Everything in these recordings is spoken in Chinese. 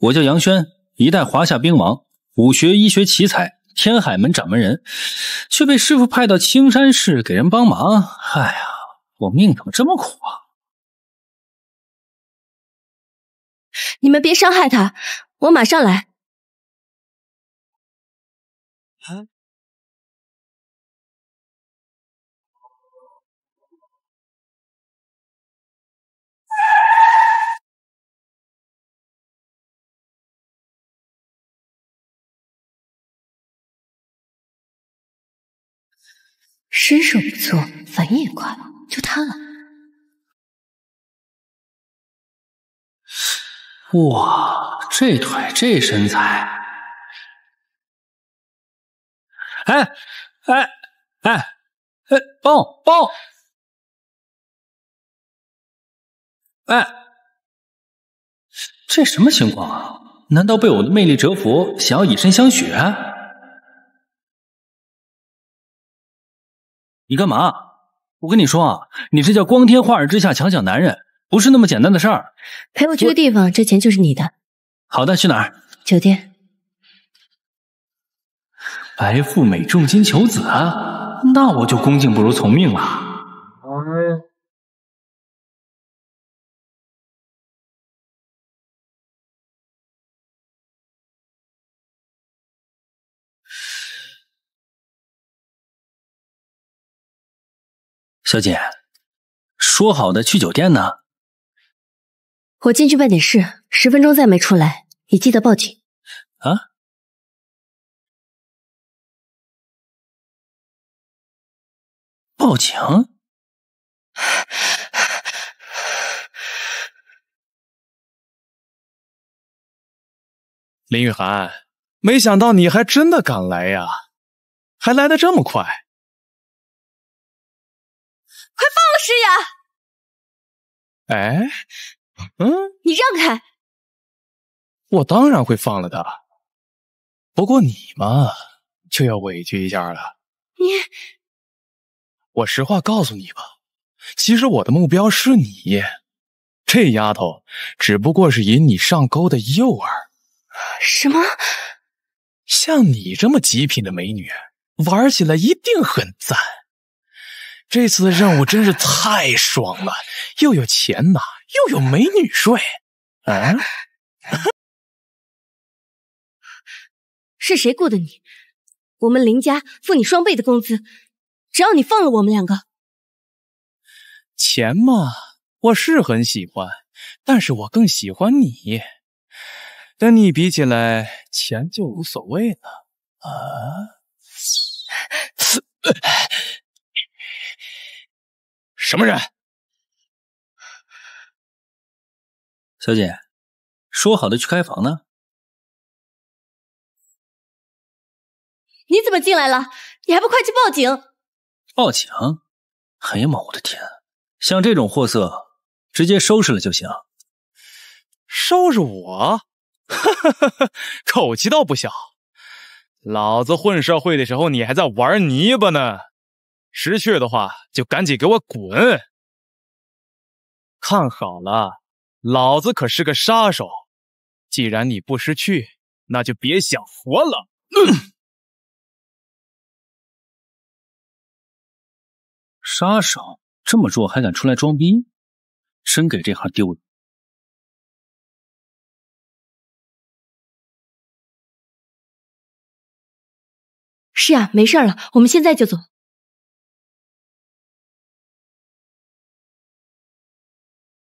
我叫杨轩，一代华夏兵王，武学医学奇才，天海门掌门人，却被师傅派到青山市给人帮忙。哎呀，我命怎么这么苦啊！你们别伤害他，我马上来。身手不错，反应也快，就他了。哇，这腿，这身材！哎，哎，哎，哎，抱抱！哎，这什么情况啊？难道被我的魅力折服，想要以身相许？你干嘛？我跟你说啊，你这叫光天化日之下强抢男人，不是那么简单的事儿。陪我去个地方，这钱就是你的。好的，去哪儿？酒店。白富美重金求子啊，那我就恭敬不如从命了。小姐，说好的去酒店呢？我进去办点事，十分钟再没出来，你记得报警啊！报警？林雨涵，没想到你还真的敢来呀，还来的这么快！是呀，哎，嗯，你让开，我当然会放了他，不过你嘛就要委屈一下了。你，我实话告诉你吧，其实我的目标是你，这丫头只不过是引你上钩的诱饵。什么？像你这么极品的美女，玩起来一定很赞。这次的任务真是太爽了，又有钱拿，又有美女睡。啊？是谁雇的你？我们林家付你双倍的工资，只要你放了我们两个。钱嘛，我是很喜欢，但是我更喜欢你。跟你比起来，钱就无所谓了。啊。什么人？小姐，说好的去开房呢？你怎么进来了？你还不快去报警！报警？哎呀妈！我的天！像这种货色，直接收拾了就行。收拾我？哈哈哈哈！口气倒不小。老子混社会的时候，你还在玩泥巴呢。识趣的话，就赶紧给我滚！看好了，老子可是个杀手。既然你不识趣，那就别想活了。杀手这么弱，还敢出来装逼，真给这行丢脸。是啊，没事了，我们现在就走。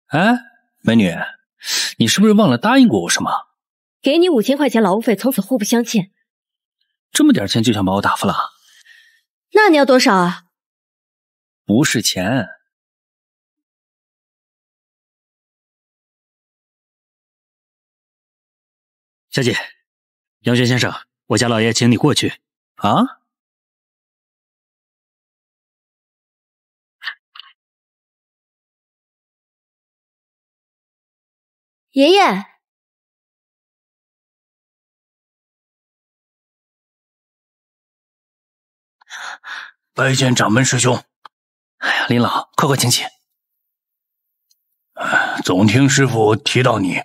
哎，美女，你是不是忘了答应过我什么？给你五千块钱劳务费，从此互不相欠。这么点钱就想把我打发了？那你要多少啊？不是钱，小姐，杨轩先生，我家老爷请你过去。啊？爷爷，拜见掌门师兄。哎呀，林老，快快请起。总听师傅提到你，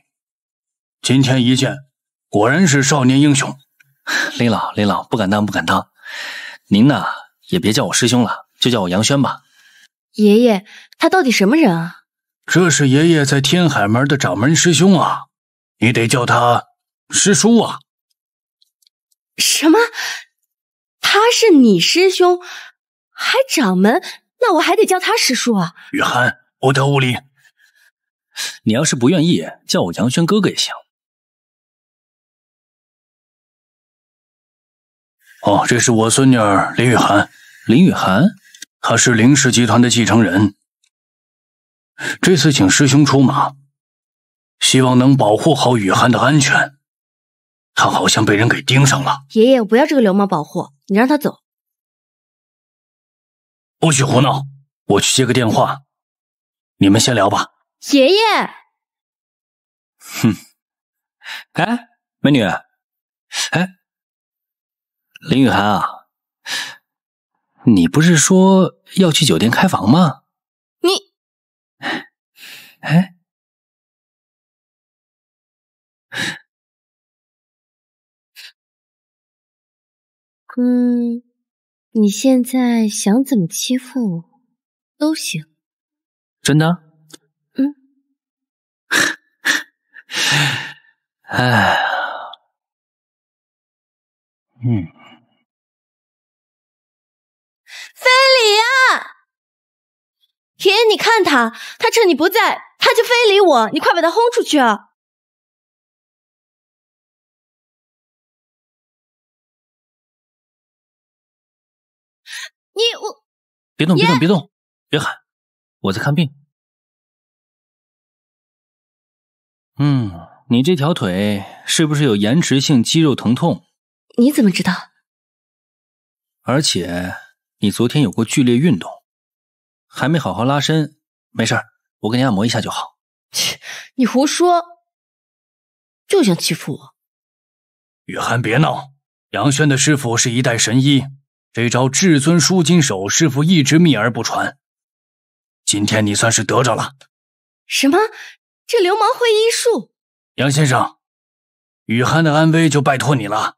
今天一见，果然是少年英雄。林老，林老，不敢当，不敢当。您呢，也别叫我师兄了，就叫我杨轩吧。爷爷，他到底什么人啊？这是爷爷在天海门的掌门师兄啊，你得叫他师叔啊。什么？他是你师兄，还掌门，那我还得叫他师叔啊。雨涵，不得无礼。你要是不愿意叫我杨轩哥哥也行。哦，这是我孙女儿林雨涵。林雨涵，她是林氏集团的继承人。这次请师兄出马，希望能保护好雨涵的安全。他好像被人给盯上了。爷爷，我不要这个流氓保护，你让他走，不许胡闹。我去接个电话，你们先聊吧。爷爷，哼，哎，美女，哎，林雨涵啊，你不是说要去酒店开房吗？哎，嗯，你现在想怎么欺负我都行，真的？嗯，哎 呀，嗯，菲利亚。爷爷，你看他，他趁你不在，他就非礼我，你快把他轰出去啊！你我别动，别动，别动，别喊，我在看病。嗯，你这条腿是不是有延迟性肌肉疼痛？你怎么知道？而且你昨天有过剧烈运动。还没好好拉伸，没事儿，我给你按摩一下就好。切，你胡说，就想欺负我。雨涵，别闹。杨轩的师傅是一代神医，这招至尊舒筋手，师傅一直秘而不传。今天你算是得着了。什么？这流氓会医术？杨先生，雨涵的安危就拜托你了。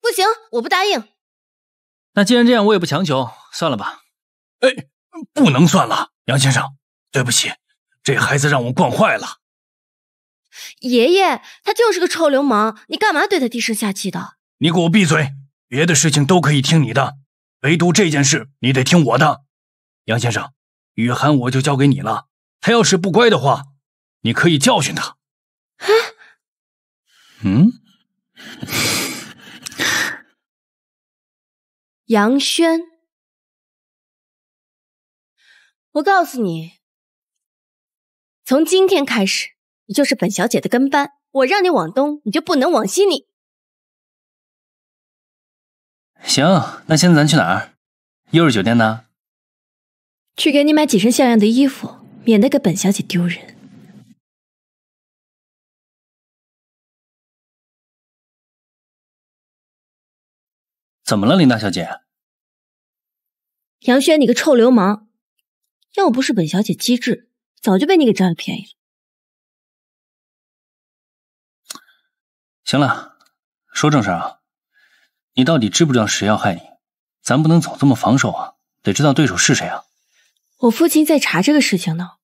不行，我不答应。那既然这样，我也不强求，算了吧。哎，不能算了，杨先生，对不起，这孩子让我惯坏了。爷爷，他就是个臭流氓，你干嘛对他低声下气的？你给我闭嘴！别的事情都可以听你的，唯独这件事你得听我的。杨先生，雨涵我就交给你了。他要是不乖的话，你可以教训他。啊？嗯？杨轩。我告诉你，从今天开始，你就是本小姐的跟班。我让你往东，你就不能往西。你行，那现在咱去哪儿？又是酒店呢？去给你买几身像样的衣服，免得给本小姐丢人。怎么了，林大小姐？杨轩，你个臭流氓！要不是本小姐机智，早就被你给占了便宜了。行了，说正事啊，你到底知不知道谁要害你？咱不能总这么防守啊，得知道对手是谁啊。我父亲在查这个事情呢，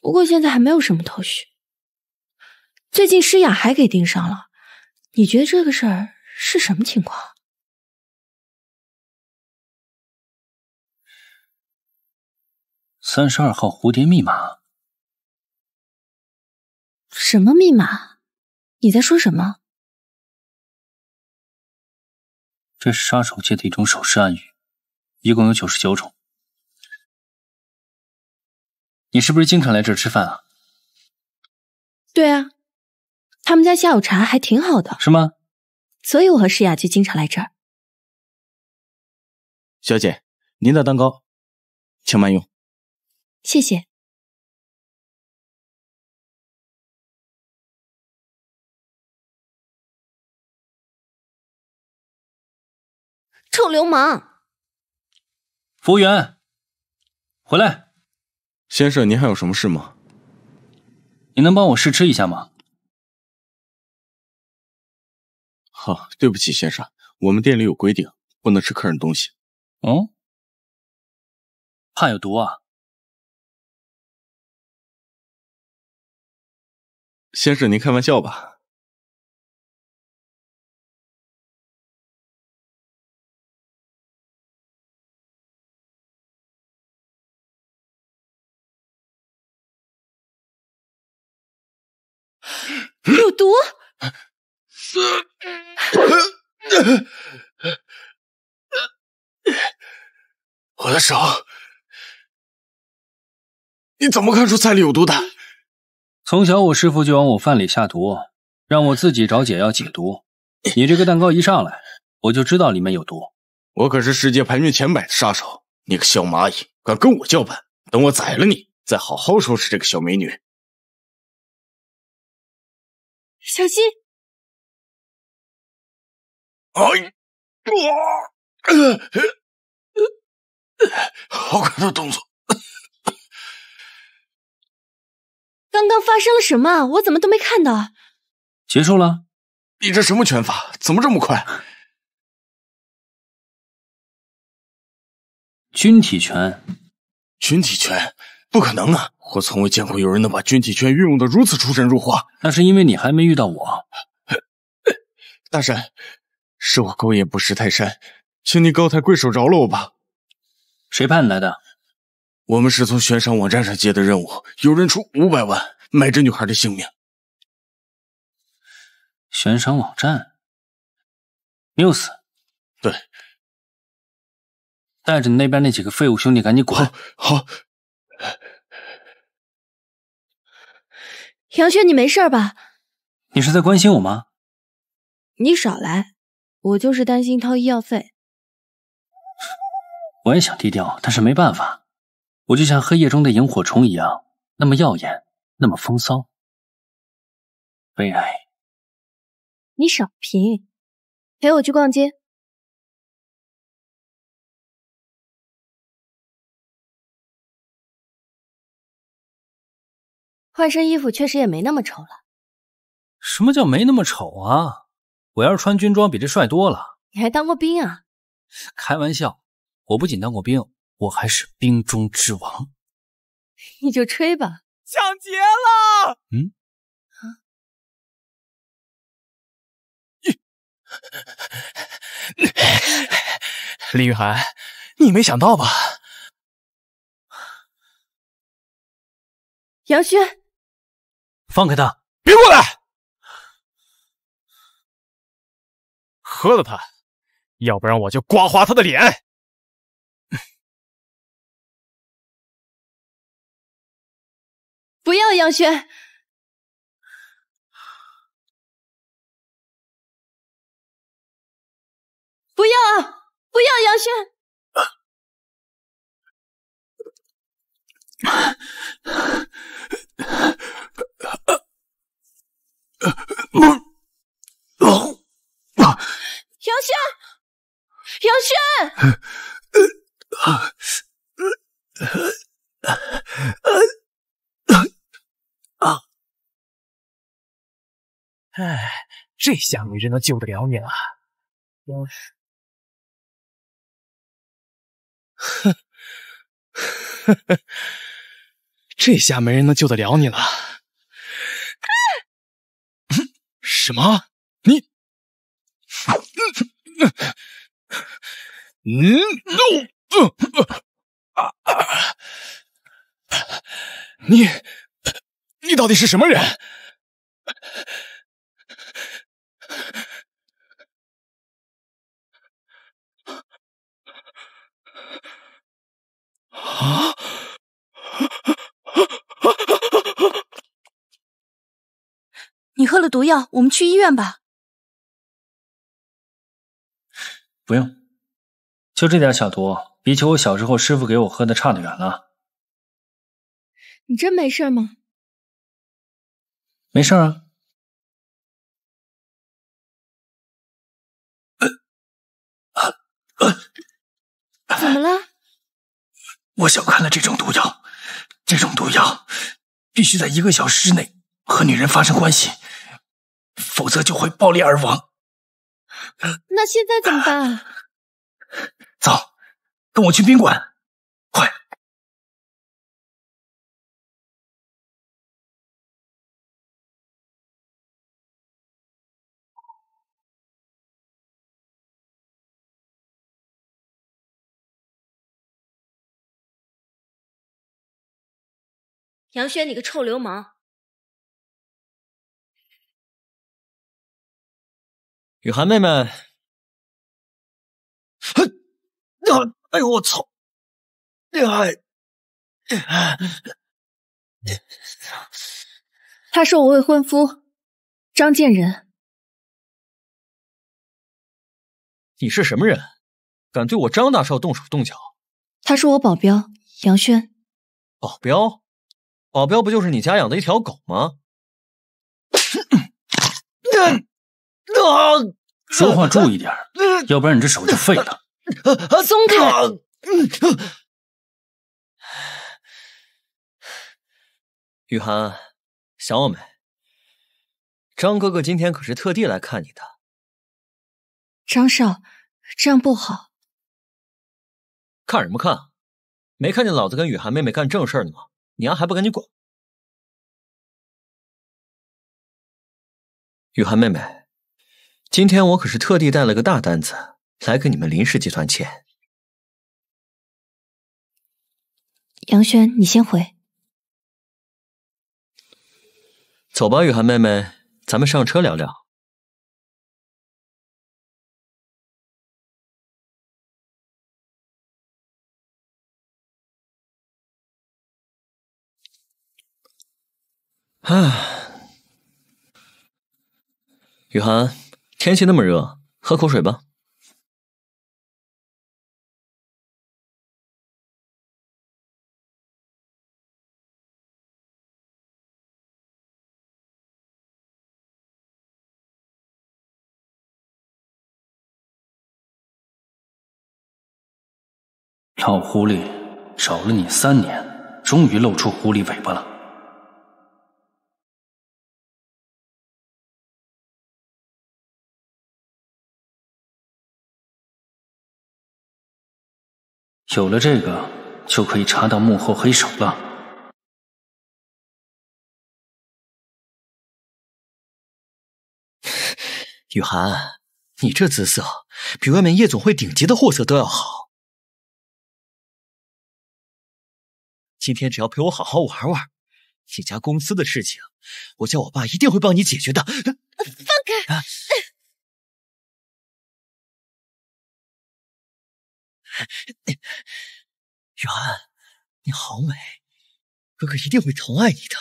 不过现在还没有什么头绪。最近诗雅还给盯上了，你觉得这个事儿是什么情况？三十二号蝴蝶密码？什么密码？你在说什么？这是杀手界的一种手势暗语，一共有九十九种。你是不是经常来这儿吃饭啊？对啊，他们家下午茶还挺好的，是吗？所以我和诗雅就经常来这儿。小姐，您的蛋糕，请慢用。谢谢，臭流氓！服务员，回来，先生，您还有什么事吗？你能帮我试吃一下吗？好，对不起，先生，我们店里有规定，不能吃客人东西。哦，怕有毒啊？先生，您开玩笑吧？有毒！我的手，你怎么看出菜里有毒的？从小我师傅就往我饭里下毒，让我自己找解药解毒。你这个蛋糕一上来，我就知道里面有毒。我可是世界排名前百的杀手，你个小蚂蚁敢跟我叫板？等我宰了你，再好好收拾这个小美女。小心！哎，哇，呃，呃，好快的动作！刚刚发生了什么？我怎么都没看到。结束了？你这什么拳法？怎么这么快？军体拳。军体拳？不可能啊！我从未见过有人能把军体拳运用的如此出神入化。那是因为你还没遇到我。大神，是我勾引不识泰山，请你高抬贵手饶了我吧。谁派你来的？我们是从悬赏网站上接的任务，有人出五百万买这女孩的性命。悬赏网站 e w s 对，带着你那边那几个废物兄弟赶紧滚！好，好。杨轩，你没事吧？你是在关心我吗？你少来，我就是担心掏医药费。我也想低调，但是没办法。我就像黑夜中的萤火虫一样，那么耀眼，那么风骚。悲哀。你少贫，陪我去逛街。换身衣服确实也没那么丑了。什么叫没那么丑啊？我要是穿军装，比这帅多了。你还当过兵啊？开玩笑，我不仅当过兵。我还是冰中之王，你就吹吧！抢劫了！嗯，李林雨涵，你没想到吧？杨轩，放开他，别过来！喝了他，要不然我就刮花他的脸。不要杨轩！不要！不要杨轩！啊！啊！杨轩！杨轩！哎，这下没人能救得了你了。哼，这下没人能救得了你了。什么？你？嗯嗯嗯，no，啊啊！你，你到底是什么人？啊！你喝了毒药，我们去医院吧。不用，就这点小毒，比起我小时候师傅给我喝的差得远了。你真没事吗？没事啊。呃。怎么了？我小看了这种毒药，这种毒药必须在一个小时内和女人发生关系，否则就会爆裂而亡。那现在怎么办？走，跟我去宾馆。杨轩，你个臭流氓！雨涵妹妹，哎，我操！厉害！他是我未婚夫，张建仁。你是什么人？敢对我张大少动手动脚？他是我保镖，杨轩。保镖？保镖不就是你家养的一条狗吗？说话注意点，要不然你这手就废了。松开！雨涵，想我没？张哥哥今天可是特地来看你的。张少，这样不好。看什么看？没看见老子跟雨涵妹妹干正事儿呢吗？娘还不赶紧滚！雨涵妹妹，今天我可是特地带了个大单子来给你们林氏集团签。杨轩，你先回。走吧，雨涵妹妹，咱们上车聊聊。哎，雨涵，天气那么热，喝口水吧。老狐狸找了你三年，终于露出狐狸尾巴了。有了这个，就可以查到幕后黑手了。雨涵，你这姿色比外面夜总会顶级的货色都要好。今天只要陪我好好玩玩，你家公司的事情，我叫我爸一定会帮你解决的。放开！远，安，你好美，哥哥一定会疼爱你的。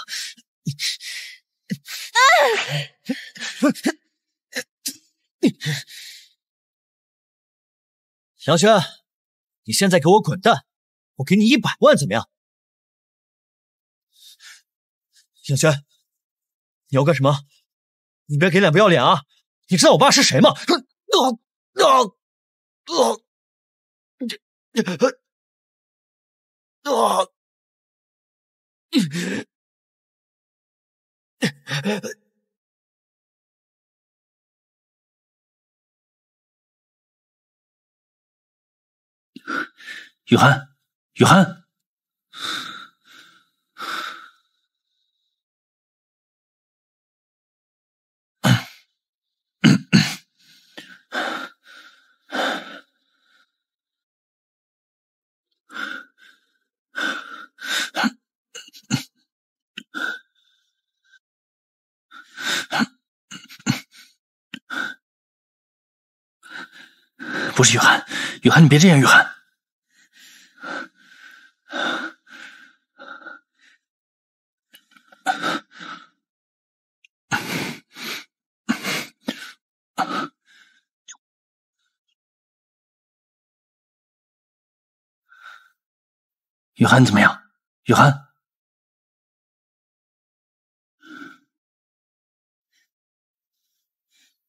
你，杨轩，你现在给我滚蛋！我给你一百万，怎么样？杨轩，你要干什么？你别给脸不要脸啊！你知道我爸是谁吗？啊啊啊！雨涵，雨涵。不是雨涵，雨涵，你别这样，雨涵。雨涵，你怎么样？雨涵，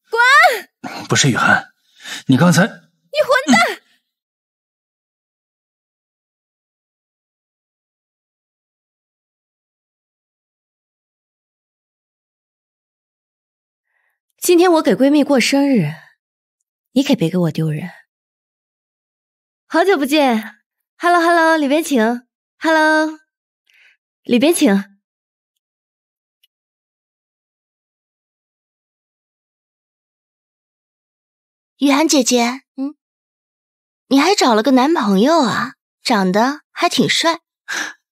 滚！不是雨涵，你刚才。你混蛋！今天我给闺蜜过生日，你可别给我丢人。好久不见，Hello Hello，里边请。Hello，里边请。雨涵姐姐，嗯。你还找了个男朋友啊？长得还挺帅。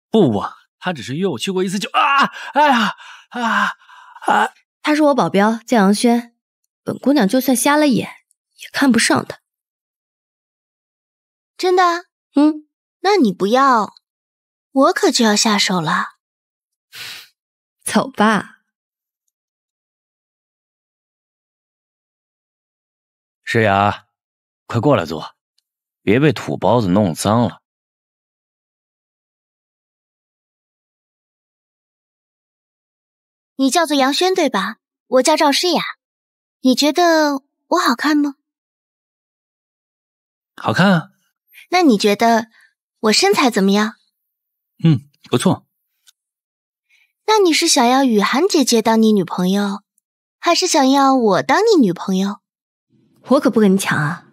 不不，他只是约我去过一次就啊啊啊啊！他是我保镖，叫杨轩。本姑娘就算瞎了眼，也看不上他。真的？嗯。那你不要，我可就要下手了。走吧。诗雅，快过来坐。别被土包子弄脏了。你叫做杨轩对吧？我叫赵诗雅。你觉得我好看吗？好看啊。那你觉得我身材怎么样？嗯，不错。那你是想要雨涵姐姐当你女朋友，还是想要我当你女朋友？我可不跟你抢啊。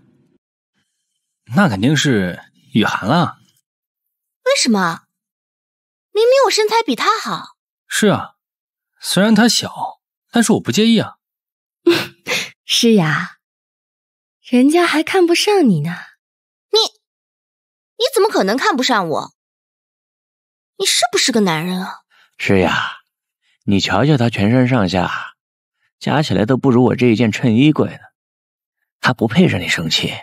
那肯定是雨涵了。为什么？明明我身材比他好。是啊，虽然他小，但是我不介意啊。是呀，人家还看不上你呢。你你怎么可能看不上我？你是不是个男人啊？是呀，你瞧瞧他全身上下，加起来都不如我这一件衬衣贵呢。他不配让你生气。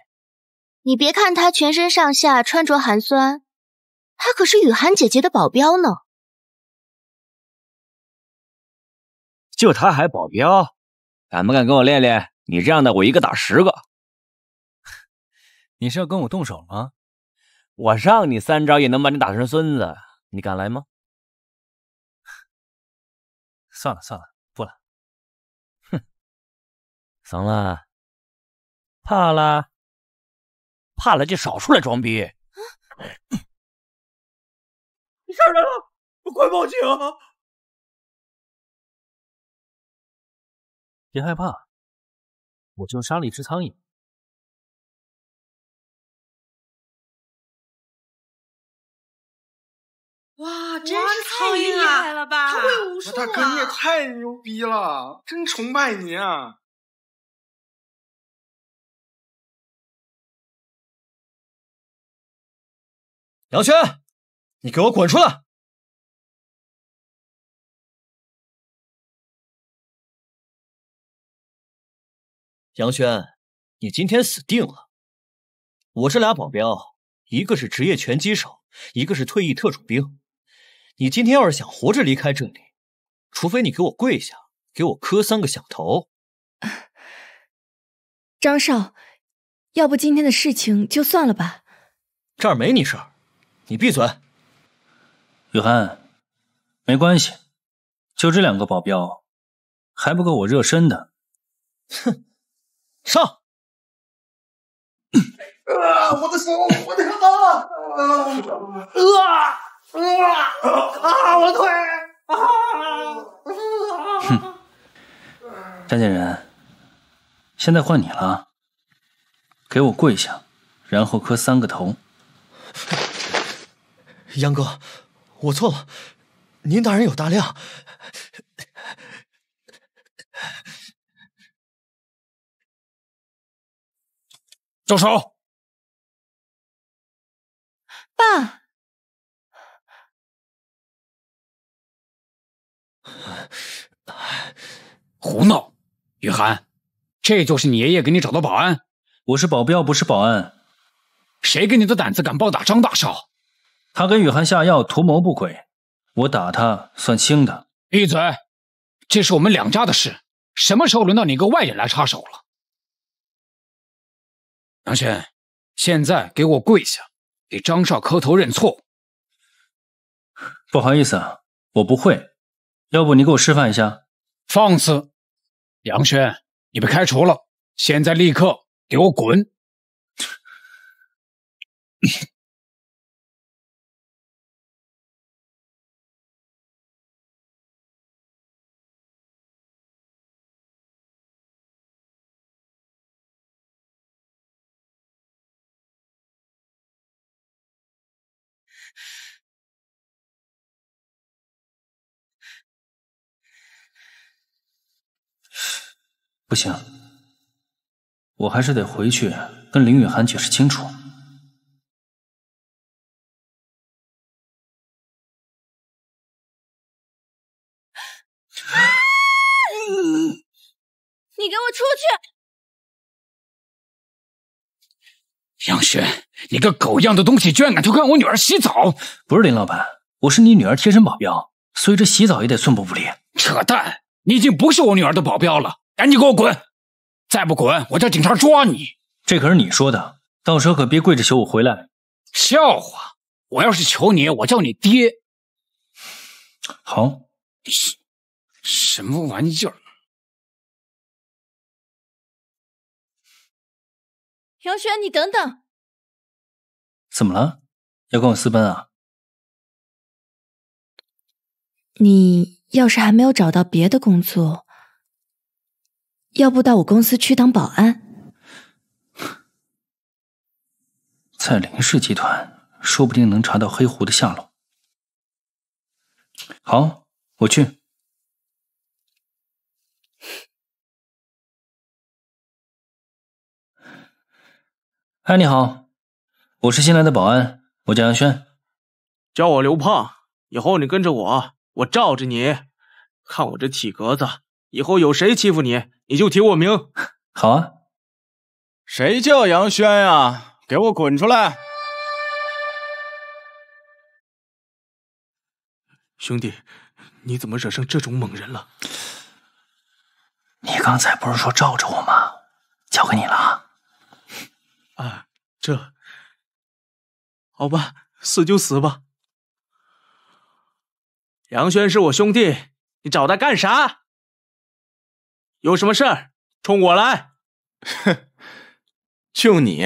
你别看他全身上下穿着寒酸，他可是雨涵姐姐的保镖呢。就他还保镖，敢不敢跟我练练？你这样的，我一个打十个。你是要跟我动手吗？我让你三招也能把你打成孙子，你敢来吗？算了算了，不了。哼，怂了？怕了？怕了就少出来装逼！你杀人了，快报警！别害怕，我就杀了一只苍蝇。哇，真是太厉害了吧！大哥也太牛逼了，真崇拜你啊！杨轩，你给我滚出来！杨轩，你今天死定了！我这俩保镖，一个是职业拳击手，一个是退役特种兵。你今天要是想活着离开这里，除非你给我跪下，给我磕三个响头。张少，要不今天的事情就算了吧。这儿没你事儿。你闭嘴，雨涵，没关系，就这两个保镖还不够我热身的。哼，上！啊，我的手，我的手！啊，啊，啊，我的腿！啊，哼，张建仁，现在换你了，给我跪下，然后磕三个头。杨哥，我错了，您大人有大量，住手！爸，胡闹！雨涵，这就是你爷爷给你找的保安？我是保镖，不是保安。谁给你的胆子敢暴打张大少？他给雨涵下药，图谋不轨。我打他算轻的。闭嘴！这是我们两家的事，什么时候轮到你一个外人来插手了？杨轩，现在给我跪下，给张少磕头认错。不好意思啊，我不会。要不你给我示范一下？放肆！杨轩，你被开除了。现在立刻给我滚！不行，我还是得回去跟林雨涵解释清楚。你给我出去！杨轩，你个狗样的东西，居然敢偷看我女儿洗澡！不是林老板，我是你女儿贴身保镖，所以这洗澡也得寸步不离。扯淡！你已经不是我女儿的保镖了。赶紧给我滚！再不滚，我叫警察抓你！这可是你说的，到时候可别跪着求我回来。笑话！我要是求你，我叫你爹。好。什什么玩意儿？杨轩，你等等。怎么了？要跟我私奔啊？你要是还没有找到别的工作？要不到我公司去当保安，在林氏集团，说不定能查到黑狐的下落。好，我去。嗨，你好，我是新来的保安，我叫杨轩，叫我刘胖。以后你跟着我，我罩着你。看我这体格子。以后有谁欺负你，你就提我名。好啊，谁叫杨轩呀？给我滚出来！兄弟，你怎么惹上这种猛人了？你刚才不是说罩着我吗？交给你了。啊，这好吧，死就死吧。杨轩是我兄弟，你找他干啥？有什么事儿冲我来！哼，就你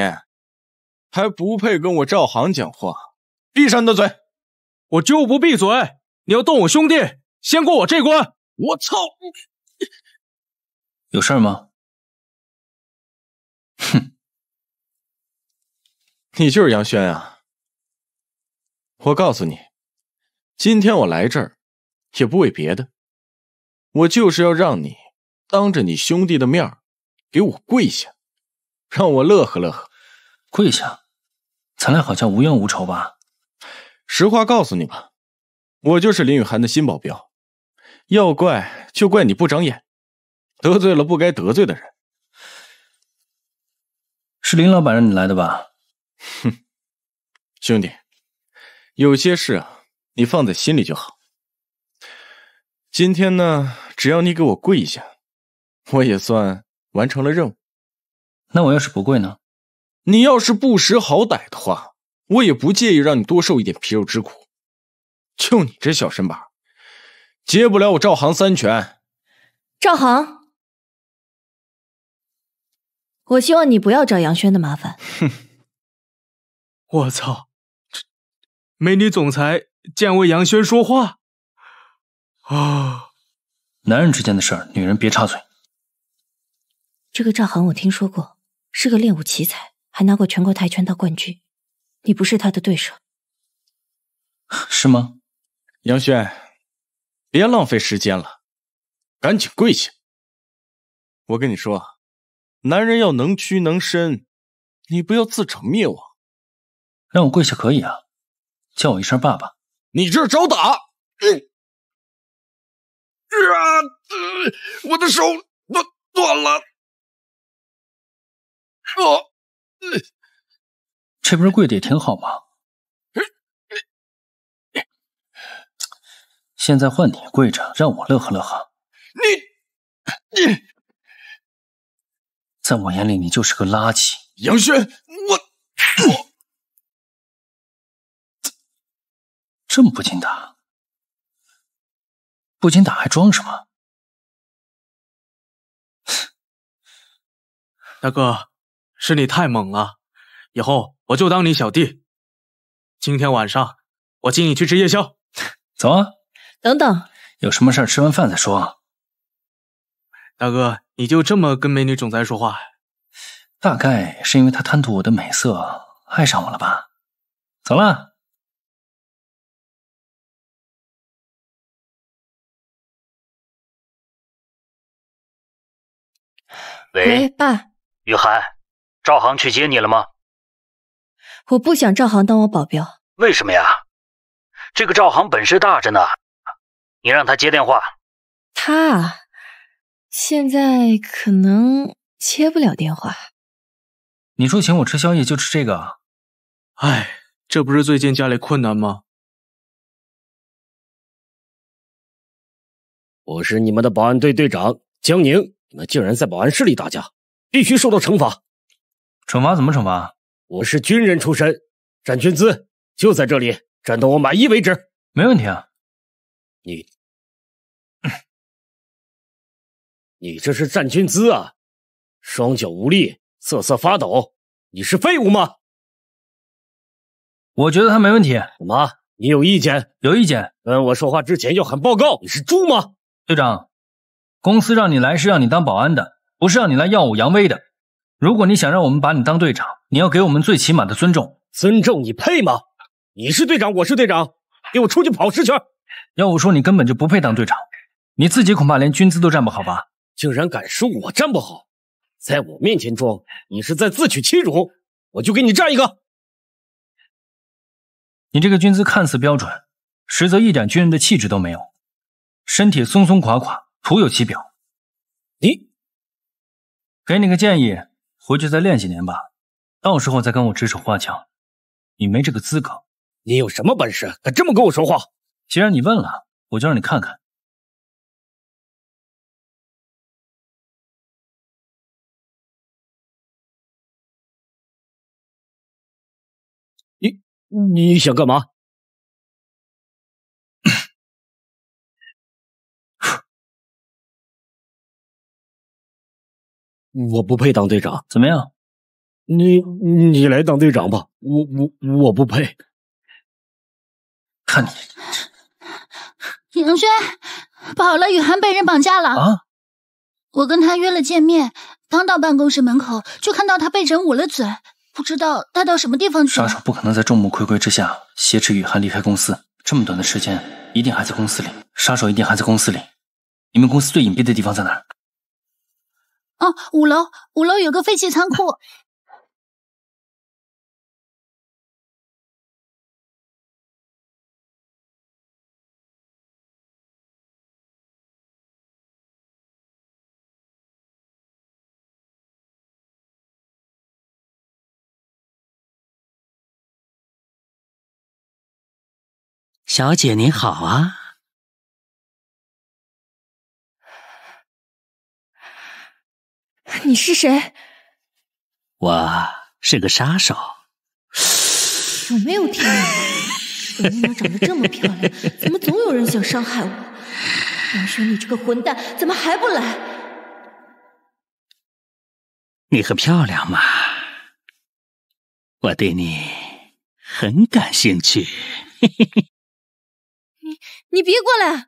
还不配跟我赵航讲话！闭上你的嘴！我就不闭嘴！你要动我兄弟，先过我这关！我操！有事儿吗？哼，你就是杨轩啊！我告诉你，今天我来这儿也不为别的，我就是要让你。当着你兄弟的面给我跪下，让我乐呵乐呵。跪下，咱俩好像无冤无仇吧？实话告诉你吧，我就是林雨涵的新保镖。要怪就怪你不长眼，得罪了不该得罪的人。是林老板让你来的吧？哼，兄弟，有些事啊，你放在心里就好。今天呢，只要你给我跪下。我也算完成了任务。那我要是不跪呢？你要是不识好歹的话，我也不介意让你多受一点皮肉之苦。就你这小身板，接不了我赵航三拳。赵航，我希望你不要找杨轩的麻烦。哼！我操！这美女总裁然为杨轩说话？啊！男人之间的事儿，女人别插嘴。这个赵航我听说过，是个练武奇才，还拿过全国跆拳道冠军。你不是他的对手，是吗？杨轩，别浪费时间了，赶紧跪下！我跟你说，男人要能屈能伸，你不要自找灭亡。让我跪下可以啊，叫我一声爸爸。你这是找打！啊！我的手断断了。啊，这不是跪的也挺好吗？现在换你跪着，让我乐呵乐呵。你你，在我眼里你就是个垃圾。杨轩，我我这么不经打，不经打还装什么？大哥。是你太猛了，以后我就当你小弟。今天晚上我请你去吃夜宵，走啊！等等，有什么事吃完饭再说。大哥，你就这么跟美女总裁说话？大概是因为她贪图我的美色，爱上我了吧？走了。喂，爸，雨涵。赵航去接你了吗？我不想赵航当我保镖。为什么呀？这个赵航本事大着呢，你让他接电话。他现在可能接不了电话。你说请我吃宵夜就吃这个啊？哎，这不是最近家里困难吗？我是你们的保安队队长江宁，你们竟然在保安室里打架，必须受到惩罚。惩罚怎么惩罚？我是军人出身，站军姿就在这里站，到我满意为止。没问题啊，你，你这是站军姿啊？双脚无力，瑟瑟发抖，你是废物吗？我觉得他没问题。怎么，你有意见？有意见？跟我说话之前要喊报告，你是猪吗？队长，公司让你来是让你当保安的，不是让你来耀武扬威的。如果你想让我们把你当队长，你要给我们最起码的尊重。尊重你配吗？你是队长，我是队长，给我出去跑十圈。要我说，你根本就不配当队长，你自己恐怕连军姿都站不好吧？竟然敢说我站不好，在我面前装，你是在自取其辱。我就给你站一个。你这个军姿看似标准，实则一点军人的气质都没有，身体松松垮垮，徒有其表。你，给你个建议。回去再练几年吧，到时候再跟我指手画脚，你没这个资格。你有什么本事，敢这么跟我说话？既然你问了，我就让你看看。你你想干嘛？我不配当队长。怎么样？你你来当队长吧。我我我不配。看你，杨轩，不好了，雨涵被人绑架了啊！我跟他约了见面，刚到办公室门口，就看到他被人捂了嘴，不知道带到什么地方去了。杀手不可能在众目睽睽之下挟持雨涵离开公司，这么短的时间，一定还在公司里。杀手一定还在公司里。你们公司最隐蔽的地方在哪儿？哦，五楼，五楼有个废弃仓库。小姐您好啊。你是谁？我是个杀手。有没有听？为什么长得这么漂亮，怎么总有人想伤害我？杨轩，你这个混蛋，怎么还不来？你很漂亮嘛，我对你很感兴趣。你你别过来！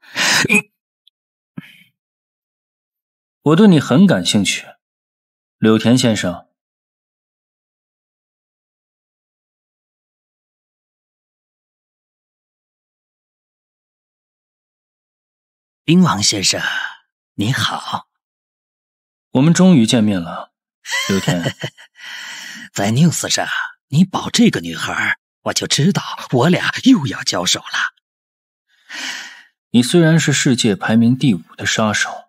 我对你很感兴趣。柳田先生，冰王先生，你好。我们终于见面了，柳田。在宁死上，你保这个女孩，我就知道我俩又要交手了。你虽然是世界排名第五的杀手，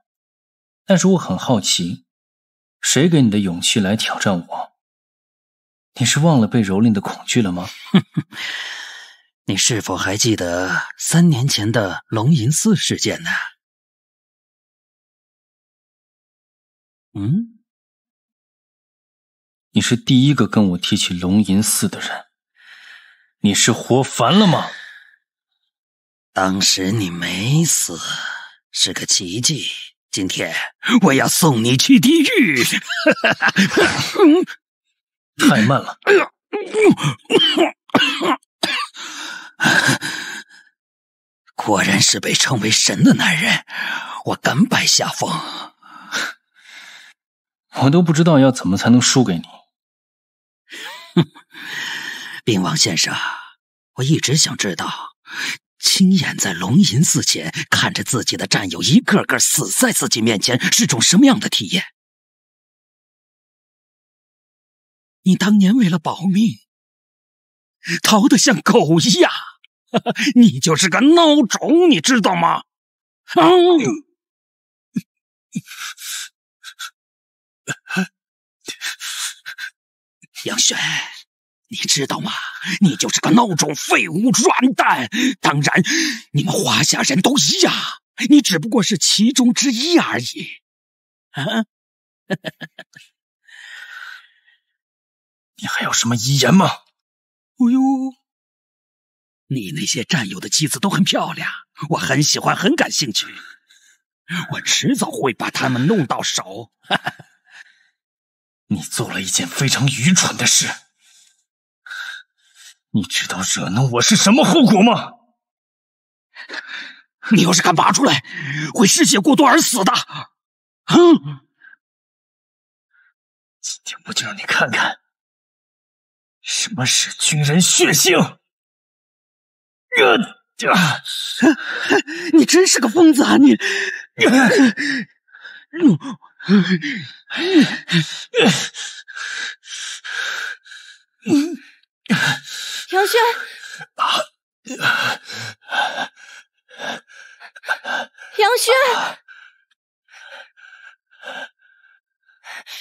但是我很好奇。谁给你的勇气来挑战我？你是忘了被蹂躏的恐惧了吗？你是否还记得三年前的龙吟寺事件呢？嗯，你是第一个跟我提起龙吟寺的人，你是活烦了吗？当时你没死，是个奇迹。今天我要送你去地狱！太慢了，果然是被称为神的男人，我甘拜下风。我都不知道要怎么才能输给你。兵 王先生，我一直想知道。亲眼在龙吟寺前看着自己的战友一个个死在自己面前，是种什么样的体验？你当年为了保命，逃得像狗一样，你就是个孬种，你知道吗？啊！杨轩。你知道吗？你就是个孬种、废物、软蛋。当然，你们华夏人都一样，你只不过是其中之一而已。啊，你还有什么遗言吗？哎呦，你那些战友的妻子都很漂亮，我很喜欢，很感兴趣，我迟早会把她们弄到手。你做了一件非常愚蠢的事。你知道惹怒我是什么后果吗？你要是敢拔出来，会失血过多而死的。今天我就让你看看什么是军人血性。你真是个疯子啊！你。杨轩，杨轩，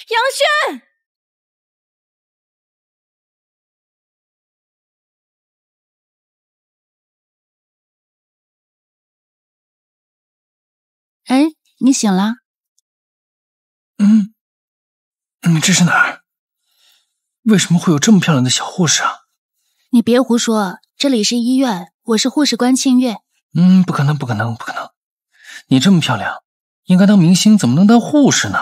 杨轩，哎，你醒了？嗯，你这是哪儿？为什么会有这么漂亮的小护士啊？你别胡说，这里是医院，我是护士关庆月。嗯，不可能，不可能，不可能！你这么漂亮，应该当明星，怎么能当护士呢？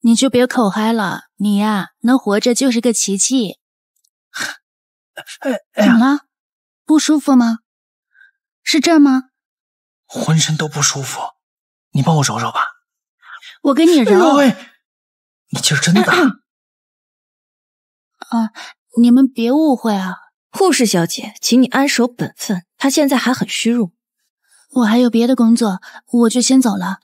你就别口嗨了，你呀，能活着就是个奇迹。哎哎，怎么了？不舒服吗？是这吗？浑身都不舒服，你帮我揉揉吧。我给你揉。喂，你劲儿真大。啊！你们别误会啊，护士小姐，请你安守本分。她现在还很虚弱。我还有别的工作，我就先走了。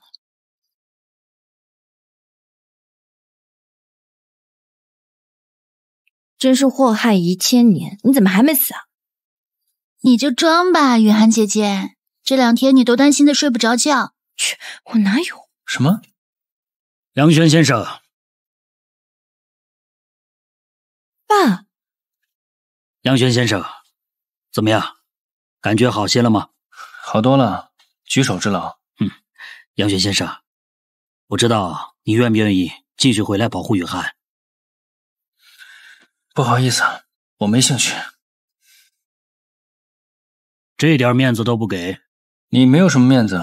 真是祸害一千年！你怎么还没死啊？你就装吧，雨涵姐姐，这两天你都担心的睡不着觉。切，我哪有什么？梁轩先生。杨玄先生，怎么样？感觉好些了吗？好多了，举手之劳。嗯，杨玄先生，我知道你愿不愿意继续回来保护雨涵。不好意思，我没兴趣。这点面子都不给？你没有什么面子。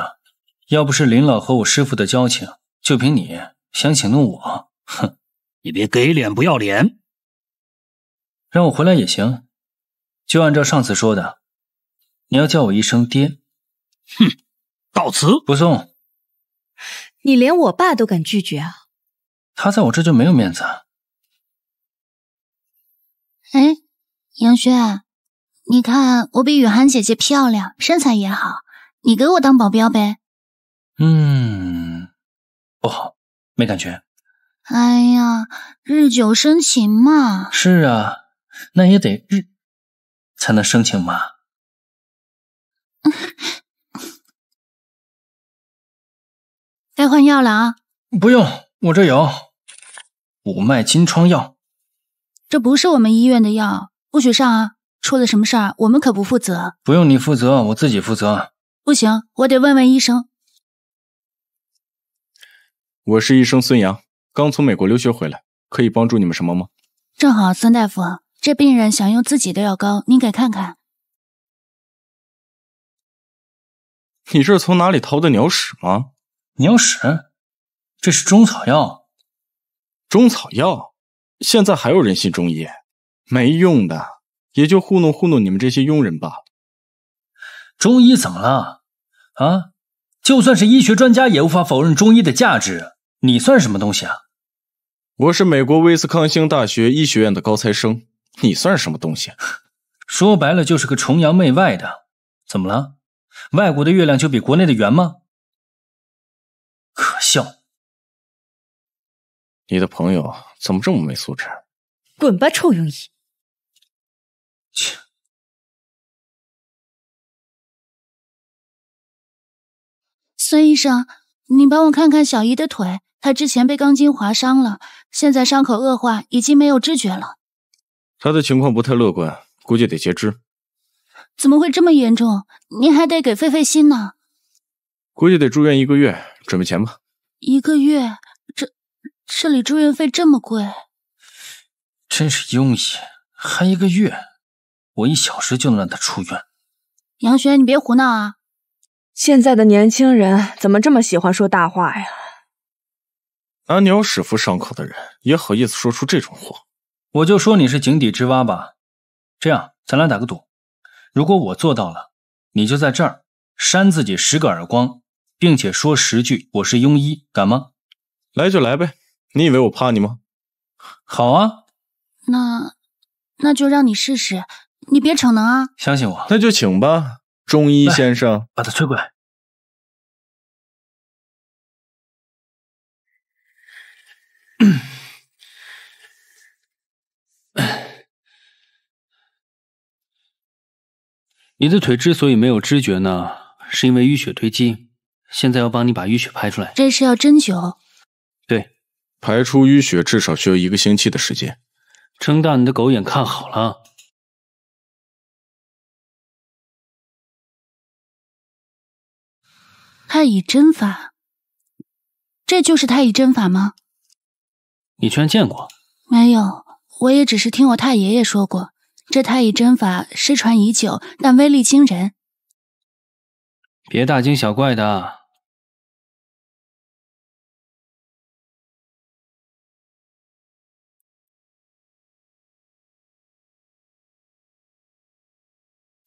要不是林老和我师父的交情，就凭你想请弄我，哼！你别给脸不要脸。让我回来也行，就按照上次说的，你要叫我一声爹。哼，告辞，不送。你连我爸都敢拒绝啊？他在我这就没有面子。哎，杨轩，你看我比雨涵姐姐漂亮，身材也好，你给我当保镖呗。嗯，不好，没感觉。哎呀，日久生情嘛。是啊。那也得日才能申请嘛。该 换药了啊！不用，我这有五脉金疮药。这不是我们医院的药，不许上啊！出了什么事儿，我们可不负责。不用你负责，我自己负责。不行，我得问问医生。我是医生孙杨，刚从美国留学回来，可以帮助你们什么吗？正好，孙大夫。这病人想用自己的药膏，您给看看。你这是从哪里掏的鸟屎吗？鸟屎？这是中草药。中草药？现在还有人信中医？没用的，也就糊弄糊弄你们这些庸人罢了。中医怎么了？啊？就算是医学专家也无法否认中医的价值。你算什么东西啊？我是美国威斯康星大学医学院的高材生。你算什么东西？说白了就是个崇洋媚外的。怎么了？外国的月亮就比国内的圆吗？可笑！你的朋友怎么这么没素质？滚吧，臭庸医！切！孙医生，你帮我看看小姨的腿，她之前被钢筋划伤了，现在伤口恶化，已经没有知觉了。他的情况不太乐观，估计得截肢。怎么会这么严重？您还得给费费心呢。估计得住院一个月，准备钱吧。一个月？这这里住院费这么贵？真是庸医，还一个月？我一小时就能让他出院。杨轩，你别胡闹啊！现在的年轻人怎么这么喜欢说大话呀？拿鸟屎敷伤口的人也好意思说出这种话？我就说你是井底之蛙吧，这样咱俩打个赌，如果我做到了，你就在这儿扇自己十个耳光，并且说十句我是庸医，敢吗？来就来呗，你以为我怕你吗？好啊，那那就让你试试，你别逞能啊！相信我，那就请吧，中医先生把他催过来。你的腿之所以没有知觉呢，是因为淤血堆积。现在要帮你把淤血排出来，这是要针灸。对，排出淤血至少需要一个星期的时间。睁大你的狗眼，看好了。太乙针法，这就是太乙针法吗？你居然见过？没有，我也只是听我太爷爷说过。这太乙针法失传已久，但威力惊人。别大惊小怪的。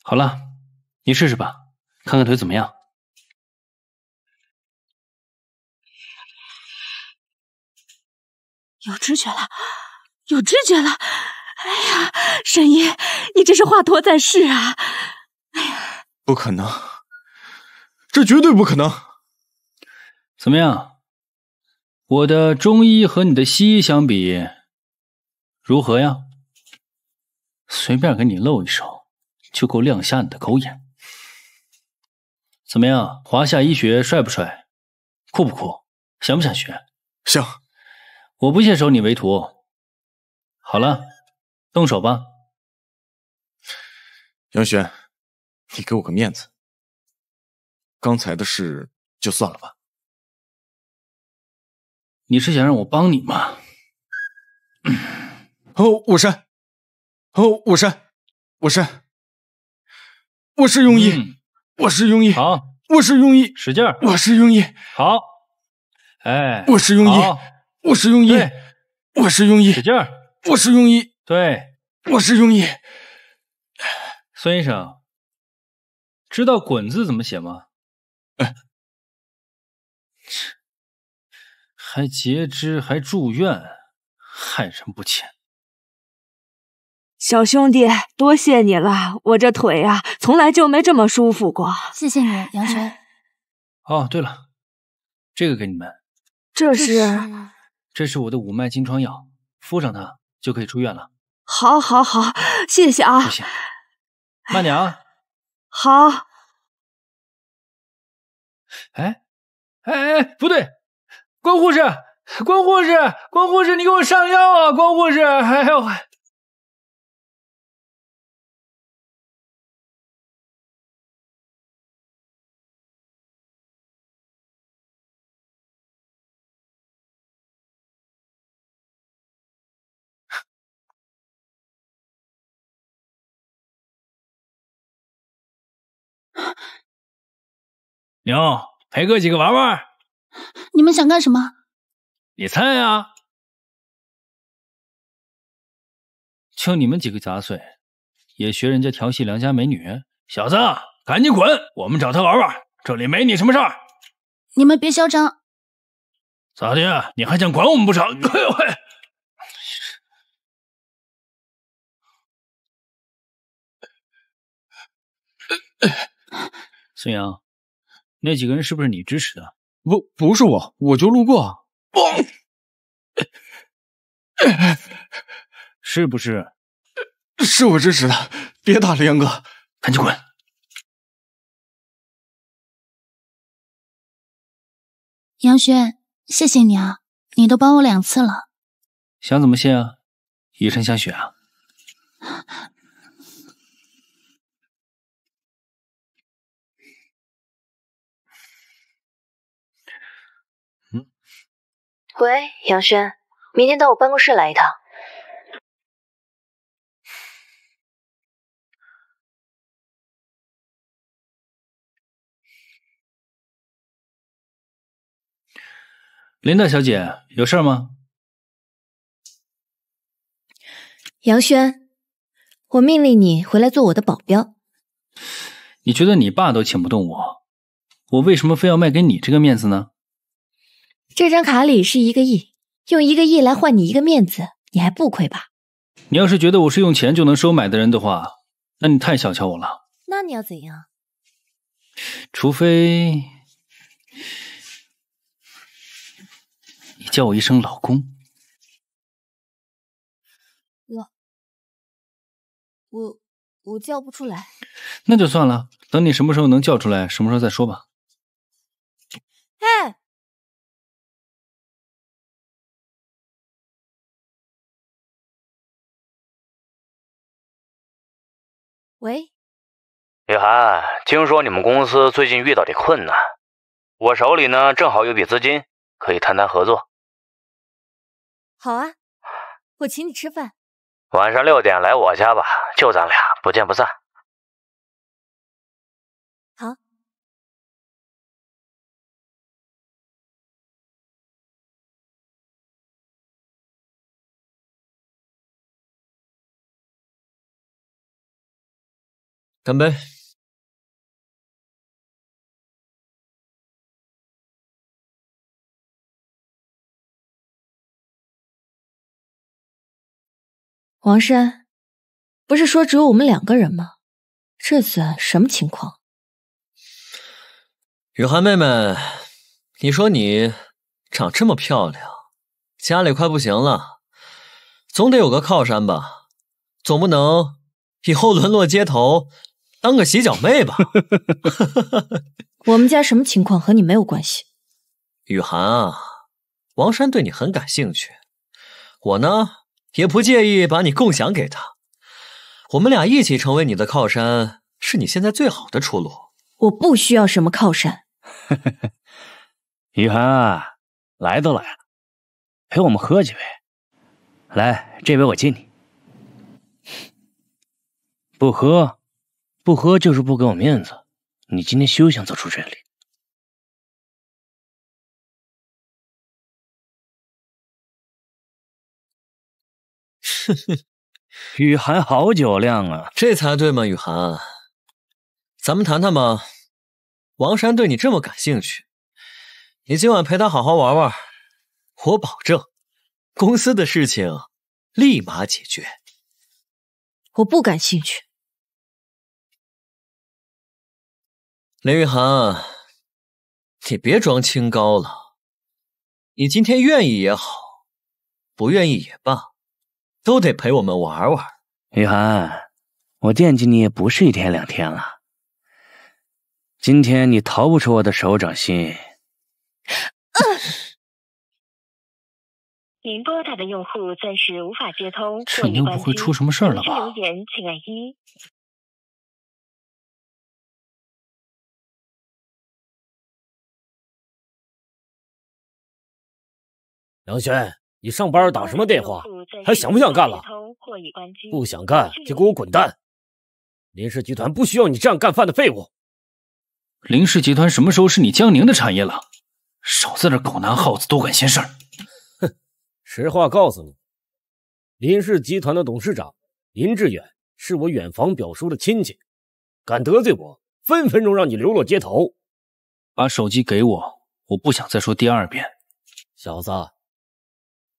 好了，你试试吧，看看腿怎么样。有知觉了，有知觉了。哎呀，神医，你这是华佗在世啊！哎呀，不可能，这绝对不可能。怎么样，我的中医和你的西医相比，如何呀？随便给你露一手，就够亮瞎你的狗眼。怎么样，华夏医学帅不帅？酷不酷？想不想学？行，我不屑收你为徒。好了。动手吧，杨轩，你给我个面子，刚才的事就算了吧。你是想让我帮你吗？哦，我伸，哦，我伸，我伸，我是庸医，我是庸医，好，我是庸医，使劲儿，我是庸医，好，哎，我是庸医，我是庸医，我是庸医，使劲儿，我是庸医。对，我是庸医。孙医生，知道“滚”字怎么写吗？切，还截肢，还住院，害人不浅。小兄弟，多谢你了，我这腿呀，从来就没这么舒服过。谢谢你，杨泉。哦，对了，这个给你们。这是？这是我的五脉金疮药，敷上它就可以出院了。好，好，好，谢谢啊！慢点啊！好。哎，哎，哎，不对，关护士，关护士，关护士，你给我上药啊！关护士，哎呦！娘陪哥几个玩玩，你们想干什么？你猜呀！就你们几个杂碎，也学人家调戏良家美女？小子，赶紧滚！我们找他玩玩，这里没你什么事儿。你们别嚣张！咋的？你还想管我们不成？孙杨。那几个人是不是你支持的？不，不是我，我就路过。不，是不是？是我支持的。别打了，杨哥，赶紧滚。杨轩，谢谢你啊，你都帮我两次了。想怎么谢啊？以身相许啊？喂，杨轩，明天到我办公室来一趟。林大小姐，有事吗？杨轩，我命令你回来做我的保镖。你觉得你爸都请不动我，我为什么非要卖给你这个面子呢？这张卡里是一个亿，用一个亿来换你一个面子，你还不亏吧？你要是觉得我是用钱就能收买的人的话，那你太小瞧我了。那你要怎样？除非你叫我一声老公。老，我我叫不出来。那就算了，等你什么时候能叫出来，什么时候再说吧。哎。喂，雨涵，听说你们公司最近遇到点困难，我手里呢正好有笔资金，可以谈谈合作。好啊，我请你吃饭，晚上六点来我家吧，就咱俩，不见不散。干杯，王山，不是说只有我们两个人吗？这算什么情况？雨涵妹妹，你说你长这么漂亮，家里快不行了，总得有个靠山吧？总不能以后沦落街头。当个洗脚妹吧。我们家什么情况和你没有关系。雨涵啊，王山对你很感兴趣，我呢也不介意把你共享给他。我们俩一起成为你的靠山，是你现在最好的出路。我不需要什么靠山。雨涵啊，来都来了，陪我们喝几杯。来，这杯我敬你。不喝。不喝就是不给我面子，你今天休想走出这里。雨涵，好酒量啊，这才对嘛，雨涵。咱们谈谈吧，王山对你这么感兴趣，你今晚陪他好好玩玩，我保证，公司的事情立马解决。我不感兴趣。林雨涵，你别装清高了。你今天愿意也好，不愿意也罢，都得陪我们玩玩。雨涵，我惦记你也不是一天两天了。今天你逃不出我的手掌心。您拨打的用户暂时无法接通，请您耐心等了吧？留言，请按一。杨轩，你上班打什么电话？还想不想干了？不想干就给我滚蛋！林氏集团不需要你这样干饭的废物。林氏集团什么时候是你江宁的产业了？少在那狗拿耗子，多管闲事！哼，实话告诉你，林氏集团的董事长林志远是我远房表叔的亲戚，敢得罪我，分分钟让你流落街头。把手机给我，我不想再说第二遍。小子。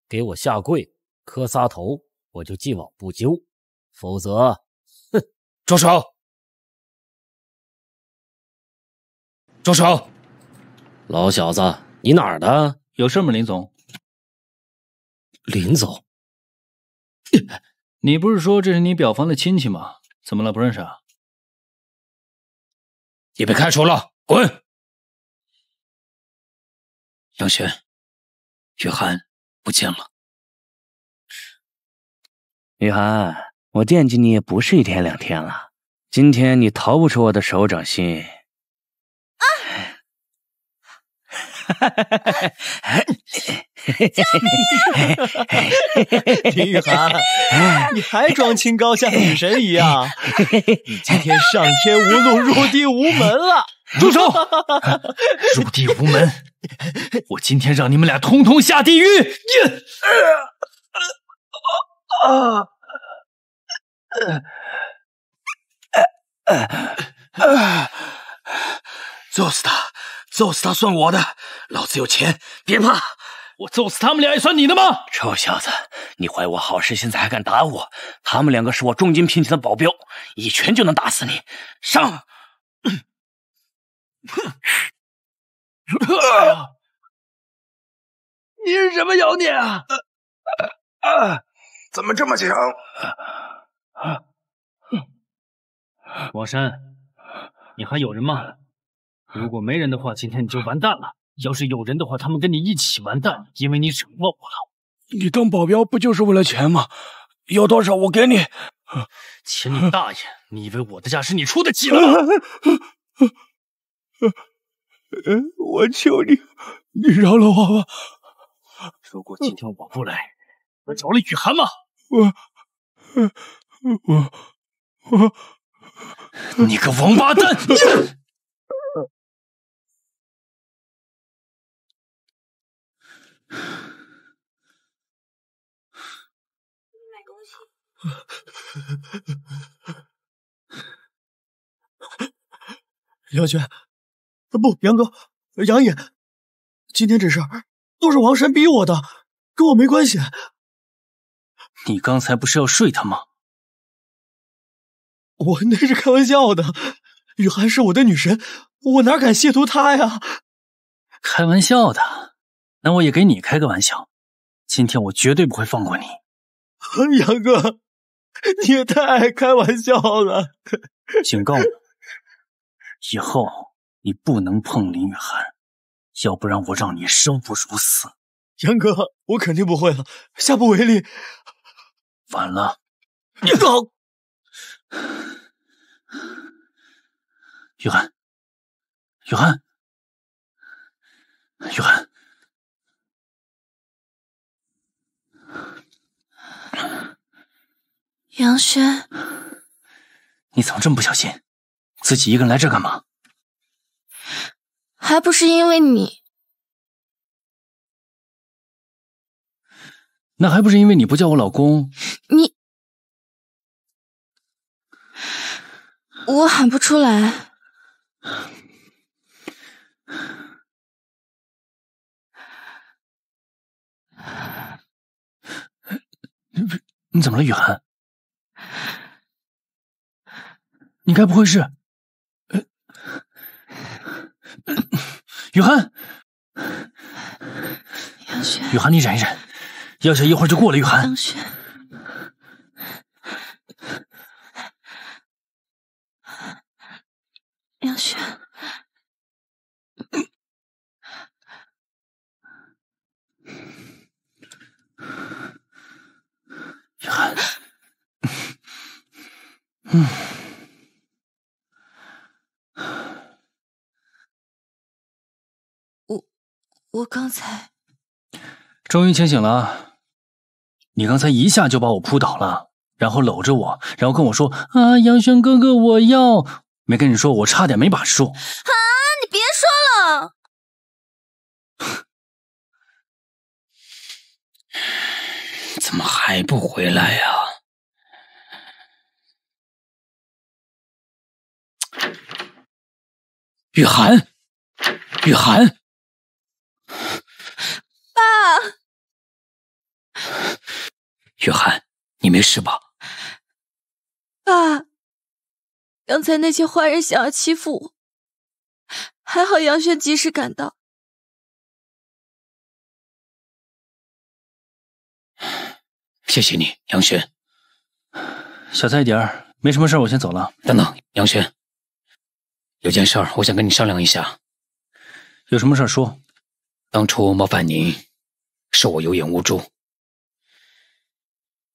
给我下跪磕仨头，我就既往不咎；否则，哼，住手！住手！老小子，你哪儿的？有事吗，林总？林总，你不是说这是你表房的亲戚吗？怎么了，不认识？啊？你被开除了，滚！杨轩，雨涵。不见了，雨涵，我惦记你也不是一天两天了。今天你逃不出我的手掌心。啊！哈哈哈！救命！林雨涵，你还装清高像女神一样，今天上天无路，入地无门了。住手！入地无门。我今天让你们俩通通下地狱！你、揍死他，揍死他算我的，老子有钱，别怕，我揍死他们俩也算你的吗？臭小子，你坏我好事，现在还敢打我？他们两个是我重金聘请的保镖，一拳就能打死你，上！哼！啊！你是什么妖孽啊？啊！怎么这么强？王山，你还有人吗？如果没人的话，今天你就完蛋了。要是有人的话，他们跟你一起完蛋，因为你惹过我了。你当保镖不就是为了钱吗？要多少我给你。你大爷，你以为我的家是你出得起吗？我求你，你饶了我吧！如果今天我不来，能饶了雨涵吗？我，我，我，你个王八蛋！你，杨娟。不，杨哥，杨爷，今天这事儿都是王神逼我的，跟我没关系。你刚才不是要睡他吗？我那是开玩笑的，雨涵是我的女神，我哪敢亵渎她呀？开玩笑的，那我也给你开个玩笑，今天我绝对不会放过你。杨哥，你也太爱开玩笑了。警告你，以后。你不能碰林雨涵，要不然我让你生不如死。杨哥，我肯定不会了，下不为例。晚了，你走。雨涵，雨涵，雨涵。杨轩，你怎么这么不小心？自己一个人来这干嘛？还不是因为你，那还不是因为你不叫我老公，你，我喊不出来，你，你怎么了，雨涵？你该不会是？雨涵，雨涵，你忍一忍，药效一会儿就过了。雨涵，杨雨涵，嗯。我刚才终于清醒了。你刚才一下就把我扑倒了，然后搂着我，然后跟我说：“啊，杨轩哥哥，我要……”没跟你说，我差点没把持住。啊！你别说了。怎么还不回来呀？雨涵，雨涵。雨涵，你没事吧？爸，刚才那些坏人想要欺负我，还好杨轩及时赶到。谢谢你，杨轩。小菜一碟，没什么事，我先走了。等等，杨轩，有件事我想跟你商量一下。有什么事说？当初冒犯您，是我有眼无珠。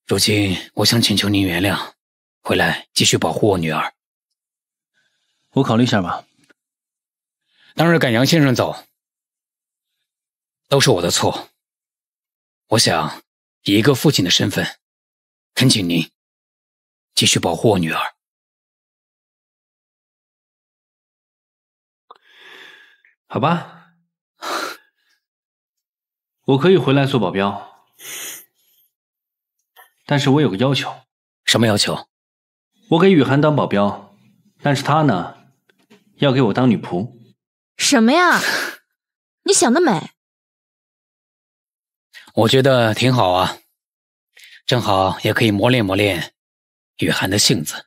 如今，我想请求您原谅，回来继续保护我女儿。我考虑一下吧。当日赶杨先生走，都是我的错。我想以一个父亲的身份，恳请您继续保护我女儿。好吧，我可以回来做保镖。但是我有个要求，什么要求？我给雨涵当保镖，但是她呢，要给我当女仆。什么呀？你想得美。我觉得挺好啊，正好也可以磨练磨练雨涵的性子。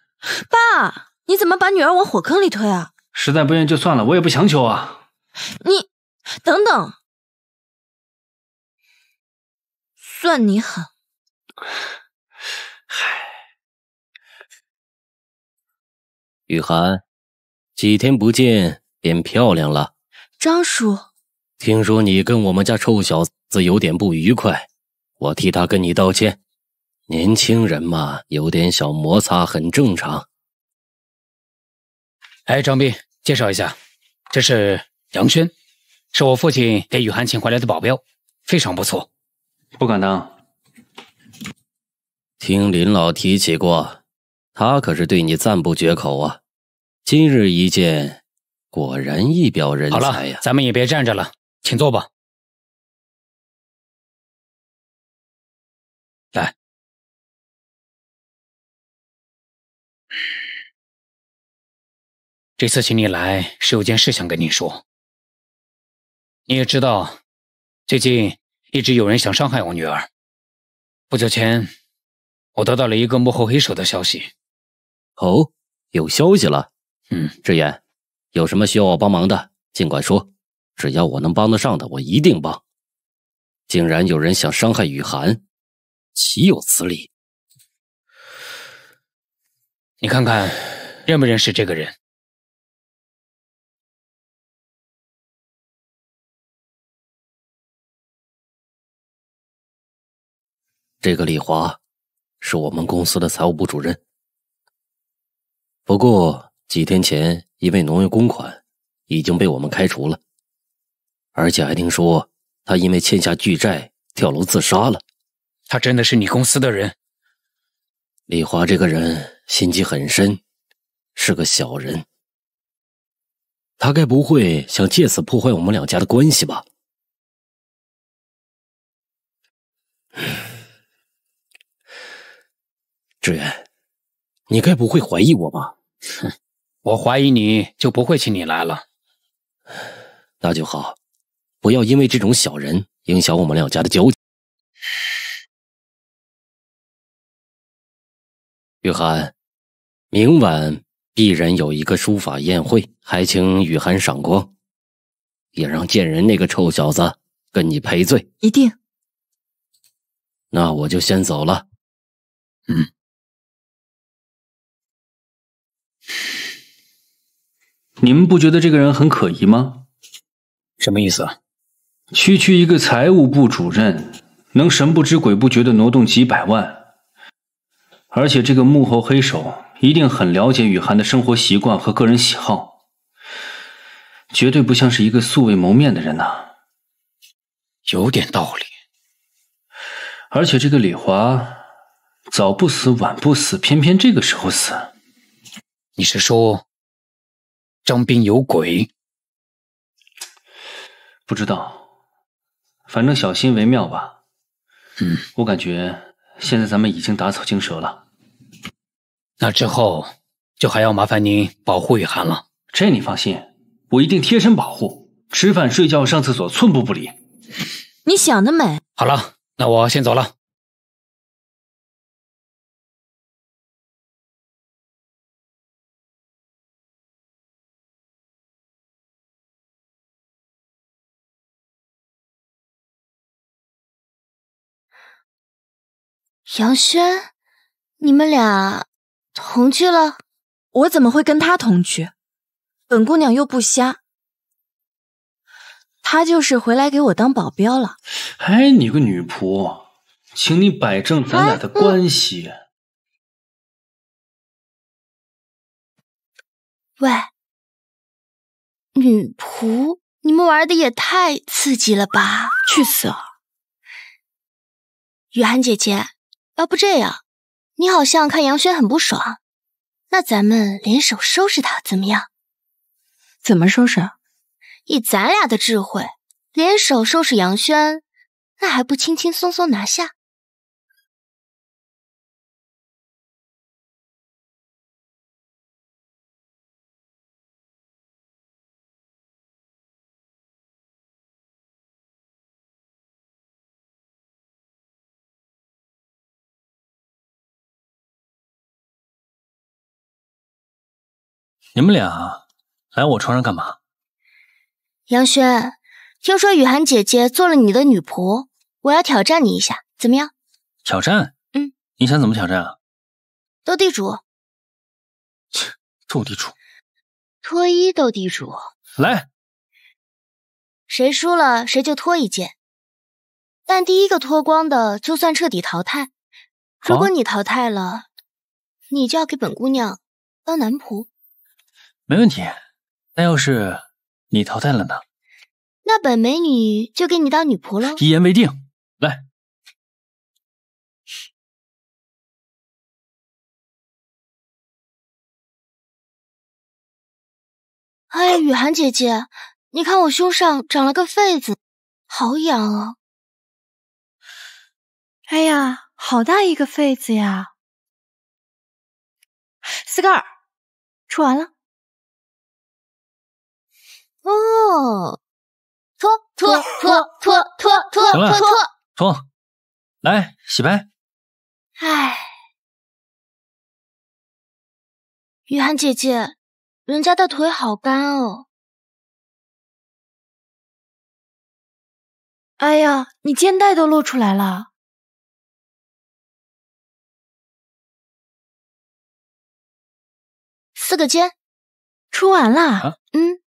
爸，你怎么把女儿往火坑里推啊？实在不愿意就算了，我也不强求啊。你等等，算你狠。雨涵，几天不见变漂亮了。张叔，听说你跟我们家臭小子有点不愉快，我替他跟你道歉。年轻人嘛，有点小摩擦很正常。哎，张斌，介绍一下，这是杨轩，是我父亲给雨涵请回来的保镖，非常不错。不敢当，听林老提起过，他可是对你赞不绝口啊。今日一见，果然一表人才呀！咱们也别站着了，请坐吧。来，这次请你来是有件事想跟你说。你也知道，最近一直有人想伤害我女儿。不久前，我得到了一个幕后黑手的消息。哦，有消息了。嗯，志远，有什么需要我帮忙的，尽管说，只要我能帮得上的，我一定帮。竟然有人想伤害雨涵，岂有此理！你看看，认不认识这个人？这个李华，是我们公司的财务部主任。不过。几天前，一位农业公款已经被我们开除了，而且还听说他因为欠下巨债跳楼自杀了。他真的是你公司的人？李华这个人心机很深，是个小人。他该不会想借此破坏我们两家的关系吧？志远，你该不会怀疑我吧？哼！我怀疑你就不会请你来了，那就好，不要因为这种小人影响我们两家的交情。雨涵，明晚必然有一个书法宴会，还请雨涵赏光，也让贱人那个臭小子跟你赔罪。一定。那我就先走了。嗯。你们不觉得这个人很可疑吗？什么意思啊？区区一个财务部主任，能神不知鬼不觉的挪动几百万？而且这个幕后黑手一定很了解雨涵的生活习惯和个人喜好，绝对不像是一个素未谋面的人呐。有点道理。而且这个李华，早不死晚不死，偏偏这个时候死。你是说？张斌有鬼，不知道，反正小心为妙吧。嗯，我感觉现在咱们已经打草惊蛇了，那之后就还要麻烦您保护雨涵了。这你放心，我一定贴身保护，吃饭、睡觉、上厕所，寸步不离。你想得美。好了，那我先走了。杨轩，你们俩同居了？我怎么会跟他同居？本姑娘又不瞎，他就是回来给我当保镖了。哎，你个女仆，请你摆正咱俩的关系。喂，女仆，你们玩的也太刺激了吧？去死！雨涵姐姐。要不这样，你好像看杨轩很不爽，那咱们联手收拾他，怎么样？怎么收拾？以咱俩的智慧，联手收拾杨轩，那还不轻轻松松拿下？你们俩来我床上干嘛？杨轩，听说雨涵姐姐做了你的女仆，我要挑战你一下，怎么样？挑战？嗯，你想怎么挑战啊？斗地主。切，斗地主，脱衣斗地主。来，谁输了谁就脱一件，但第一个脱光的就算彻底淘汰。如果你淘汰了，你就要给本姑娘当男仆。没问题，那要是你淘汰了呢？那本美女就给你当女仆了。一言为定，来。哎，雨涵姐姐，你看我胸上长了个痱子，好痒啊！哎呀，好大一个痱子呀！四 r 出完了。哦，搓搓搓搓搓搓搓搓来洗白。哎，雨涵姐姐，人家的腿好干哦。哎呀，你肩带都露出来了。四个肩出完了。嗯。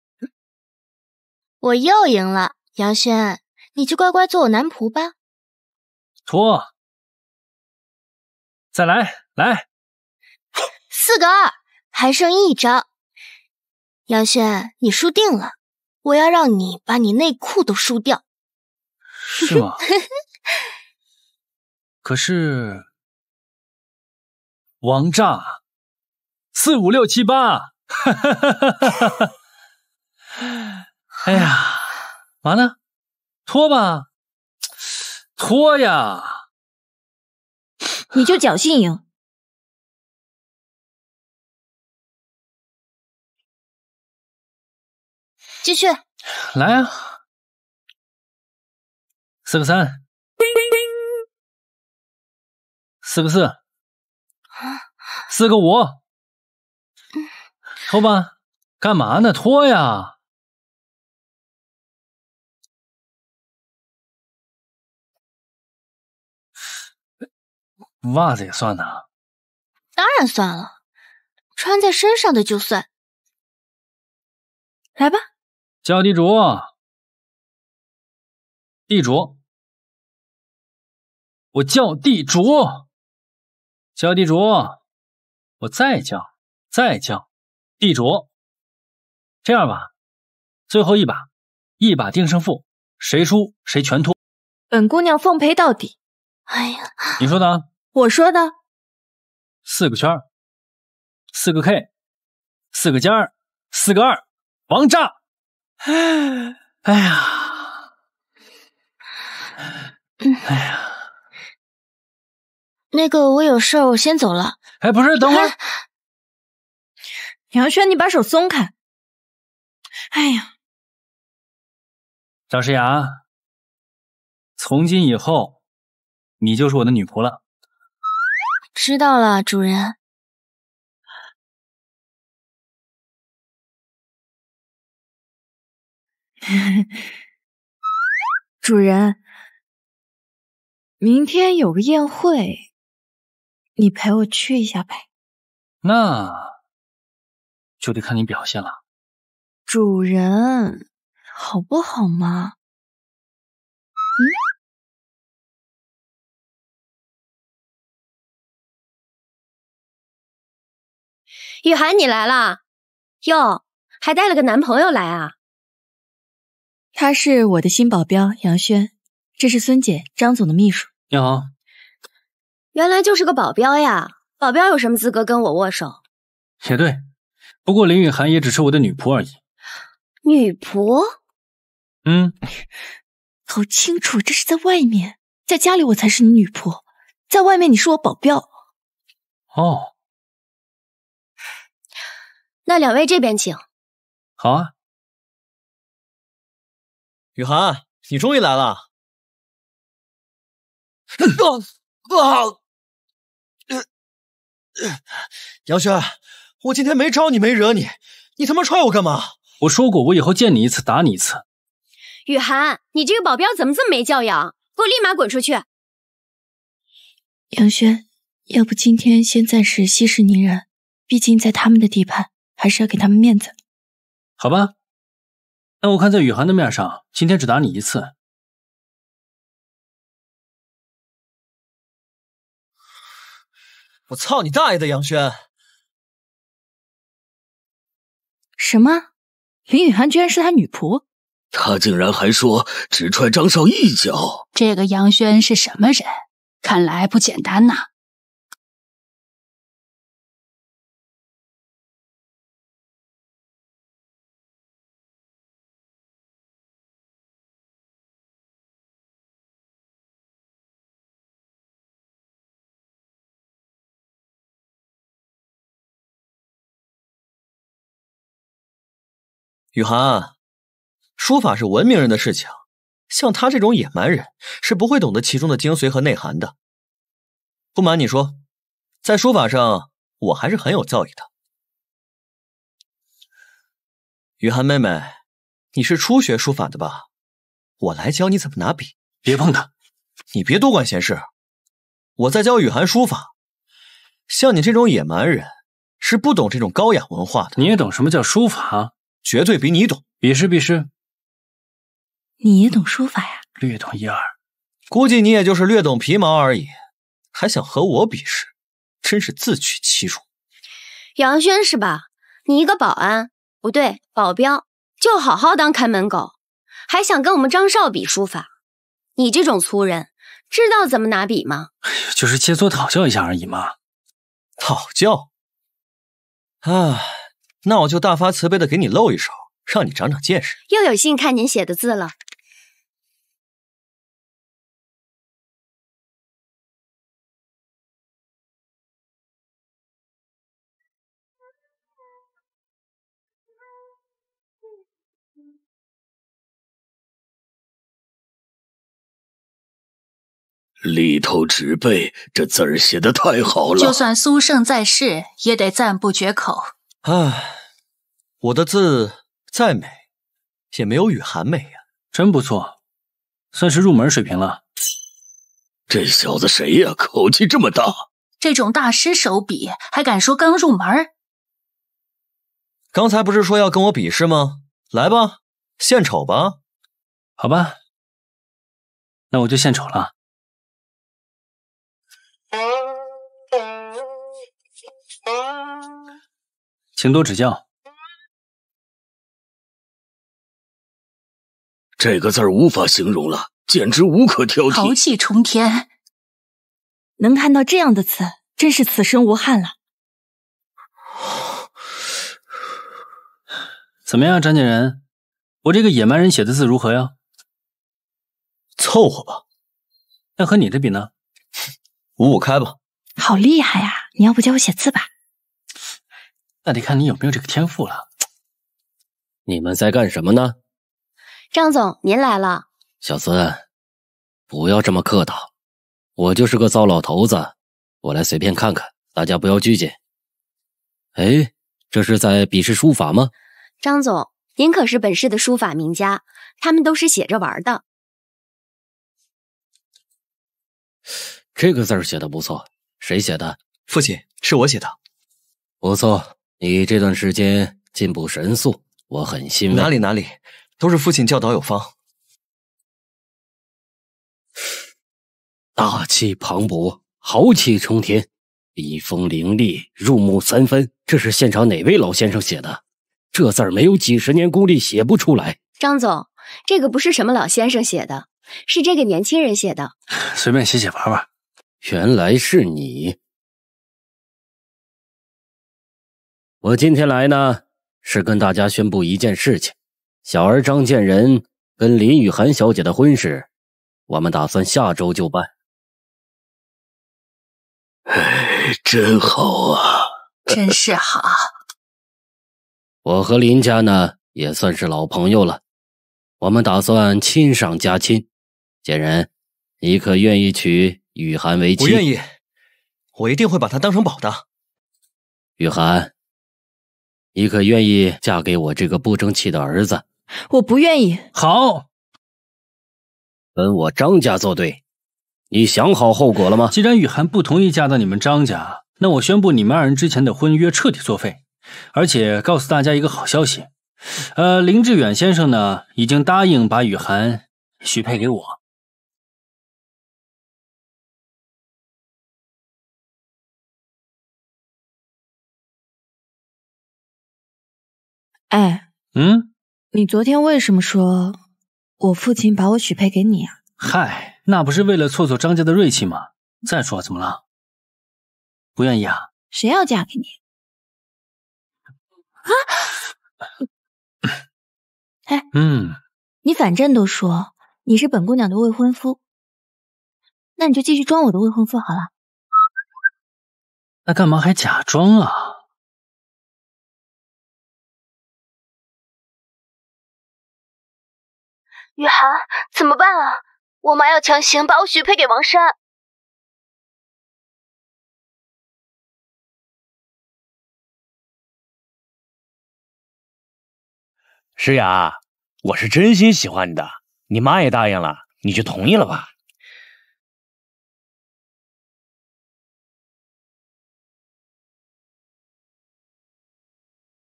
我又赢了，杨轩，你就乖乖做我男仆吧。脱。再来，来，四个二，还剩一张，杨轩，你输定了，我要让你把你内裤都输掉。是吗？可是王炸，四五六七八，哈哈哈哈哈哈。哎呀，完了，脱吧，脱呀！你就侥幸赢，继续来啊！四个三，四个四，四个五，脱吧！干嘛呢？脱呀！袜子也算呢，当然算了，穿在身上的就算。来吧，叫地主，地主，我叫地主，叫地主，我再叫，再叫，地主。这样吧，最后一把，一把定胜负，谁输谁全脱。本姑娘奉陪到底。哎呀，你说呢？我说的，四个圈四个 K，四个尖儿，四个二，王炸！哎呀，哎呀，那个我有事儿，我先走了。哎，不是，等会儿，杨轩，你把手松开。哎呀，张诗雅，从今以后，你就是我的女仆了。知道了，主人。主人，明天有个宴会，你陪我去一下呗。那，就得看你表现了。主人，好不好嘛？雨涵，你来了哟，还带了个男朋友来啊？他是我的新保镖杨轩，这是孙姐、张总的秘书。你好，原来就是个保镖呀？保镖有什么资格跟我握手？也对，不过林雨涵也只是我的女仆而已。女仆？嗯。搞清楚，这是在外面，在家里我才是你女仆，在外面你是我保镖。哦。那两位这边请。好啊，雨涵，你终于来了。杨轩，我今天没招你，没惹你，你他妈踹我干嘛？我说过，我以后见你一次打你一次。雨涵，你这个保镖怎么这么没教养？给我立马滚出去！杨轩，要不今天先暂时息事宁人，毕竟在他们的地盘。还是要给他们面子，好吧？那我看在雨涵的面上，今天只打你一次。我操你大爷的杨轩！什么？林雨涵居然是他女仆？他竟然还说只踹张少一脚？这个杨轩是什么人？看来不简单呐。雨涵，书法是文明人的事情，像他这种野蛮人是不会懂得其中的精髓和内涵的。不瞒你说，在书法上我还是很有造诣的。雨涵妹妹，你是初学书法的吧？我来教你怎么拿笔。别碰他！你别多管闲事！我在教雨涵书法，像你这种野蛮人是不懂这种高雅文化的。你也懂什么叫书法？绝对比你懂，比试比试。你也懂书法呀？略懂一二，估计你也就是略懂皮毛而已，还想和我比试，真是自取其辱。杨轩是吧？你一个保安，不对，保镖，就好好当看门狗，还想跟我们张少比书法？你这种粗人，知道怎么拿笔吗？就是切磋讨教一下而已嘛。讨教。啊，那我就大发慈悲的给你露一手，让你长长见识。又有幸看您写的字了。里头纸背，这字儿写的太好了。就算苏胜在世，也得赞不绝口。唉，我的字再美，也没有雨涵美呀。真不错，算是入门水平了。这小子谁呀？口气这么大！这种大师手笔，还敢说刚入门？刚才不是说要跟我比试吗？来吧，献丑吧。好吧，那我就献丑了。请多指教，这个字儿无法形容了，简直无可挑剔，豪气冲天。能看到这样的字，真是此生无憾了。怎么样，张建仁，我这个野蛮人写的字如何呀？凑合吧。要和你的比呢，五五开吧。好厉害呀！你要不教我写字吧？那得看你有没有这个天赋了。你们在干什么呢？张总，您来了。小孙，不要这么客套，我就是个糟老头子，我来随便看看，大家不要拘谨。哎，这是在比试书法吗？张总，您可是本市的书法名家，他们都是写着玩的。这个字儿写的不错，谁写的？父亲，是我写的。不错。你这段时间进步神速，我很欣慰。哪里哪里，都是父亲教导有方。大气磅礴，豪气冲天，笔锋凌厉，入木三分。这是现场哪位老先生写的？这字儿没有几十年功力写不出来。张总，这个不是什么老先生写的，是这个年轻人写的，随便写写玩玩。原来是你。我今天来呢，是跟大家宣布一件事情：小儿张建仁跟林雨涵小姐的婚事，我们打算下周就办。哎，真好啊！真是好！我和林家呢也算是老朋友了，我们打算亲上加亲。建仁，你可愿意娶雨涵为妻？我愿意，我一定会把她当成宝的。雨涵。你可愿意嫁给我这个不争气的儿子？我不愿意。好，跟我张家作对，你想好后果了吗？既然雨涵不同意嫁到你们张家，那我宣布你们二人之前的婚约彻底作废。而且告诉大家一个好消息，呃，林志远先生呢，已经答应把雨涵许配给我。哎，嗯，你昨天为什么说我父亲把我许配给你啊？嗨，那不是为了挫挫张家的锐气吗？再说怎么了？不愿意啊？谁要嫁给你？啊？哎，嗯，你反正都说你是本姑娘的未婚夫，那你就继续装我的未婚夫好了。那干嘛还假装啊？雨涵，怎么办啊？我妈要强行把我许配给王山。诗雅，我是真心喜欢你的，你妈也答应了，你就同意了吧？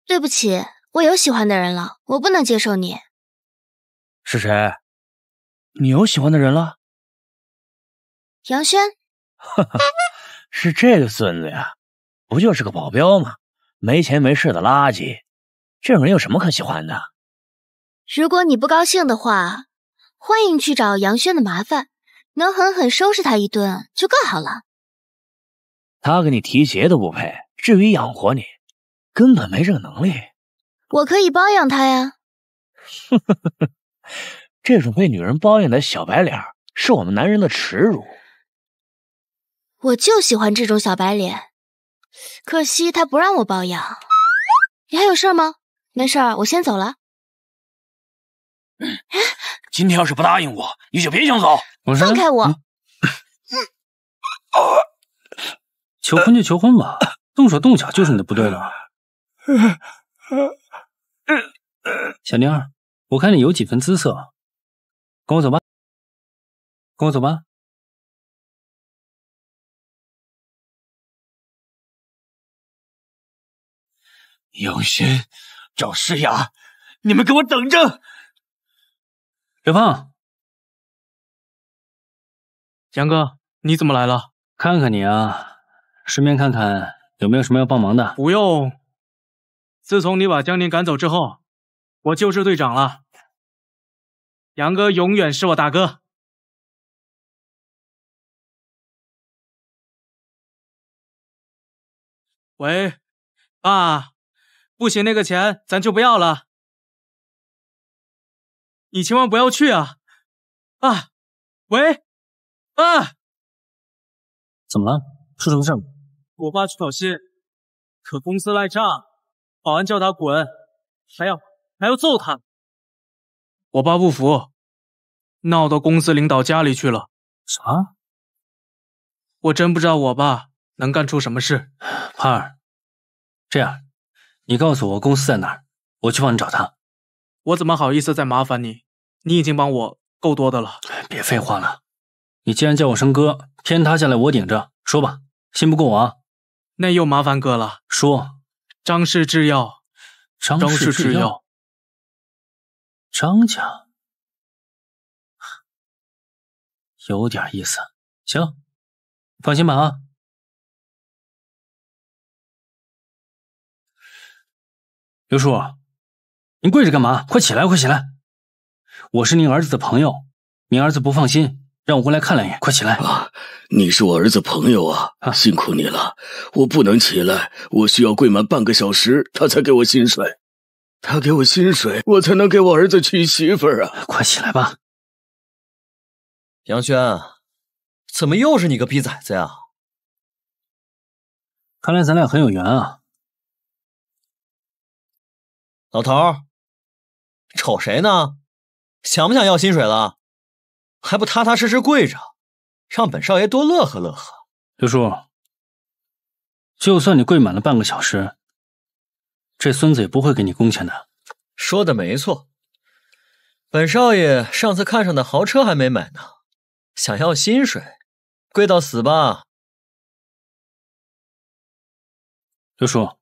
对不起，我有喜欢的人了，我不能接受你。是谁？你有喜欢的人了？杨轩，哈哈，是这个孙子呀，不就是个保镖吗？没钱没势的垃圾，这种人有什么可喜欢的？如果你不高兴的话，欢迎去找杨轩的麻烦，能狠狠收拾他一顿就更好了。他给你提鞋都不配，至于养活你，根本没这个能力。我可以包养他呀。呵呵。这种被女人包养的小白脸，是我们男人的耻辱。我就喜欢这种小白脸，可惜他不让我包养。你还有事吗？没事儿，我先走了。今天要是不答应我，你就别想走。放开我！求婚就求婚吧，动手动脚就是你的不对了。小妞儿。我看你有几分姿色，跟我走吧，跟我走吧。杨轩，赵诗雅，你们给我等着！刘芳，杨哥，你怎么来了？看看你啊，顺便看看有没有什么要帮忙的。不用，自从你把江宁赶走之后。我就是队长了，杨哥永远是我大哥。喂，爸，不行，那个钱咱就不要了。你千万不要去啊！爸，喂，爸，怎么了？出什么事了？我爸去跑线，可公司赖账，保安叫他滚，还要。还要揍他！我爸不服，闹到公司领导家里去了。啥？我真不知道我爸能干出什么事。潘儿，这样，你告诉我公司在哪儿，我去帮你找他。我怎么好意思再麻烦你？你已经帮我够多的了。别废话了，你既然叫我声哥，天塌下来我顶着。说吧，信不过我？啊？那又麻烦哥了。说，张氏制药。张氏制药。张家，有点意思。行，放心吧啊。刘叔，您跪着干嘛？快起来，快起来！我是您儿子的朋友，您儿子不放心，让我过来看两眼。快起来！啊，你是我儿子朋友啊，辛苦你了。我不能起来，我需要跪满半个小时，他才给我薪水。他给我薪水，我才能给我儿子娶媳妇儿啊！快起来吧，杨轩，怎么又是你个逼崽子呀？看来咱俩很有缘啊，老头，瞅谁呢？想不想要薪水了？还不踏踏实实跪着，让本少爷多乐呵乐呵。六叔，就算你跪满了半个小时。这孙子也不会给你工钱的。说的没错，本少爷上次看上的豪车还没买呢，想要薪水，跪到死吧，刘叔。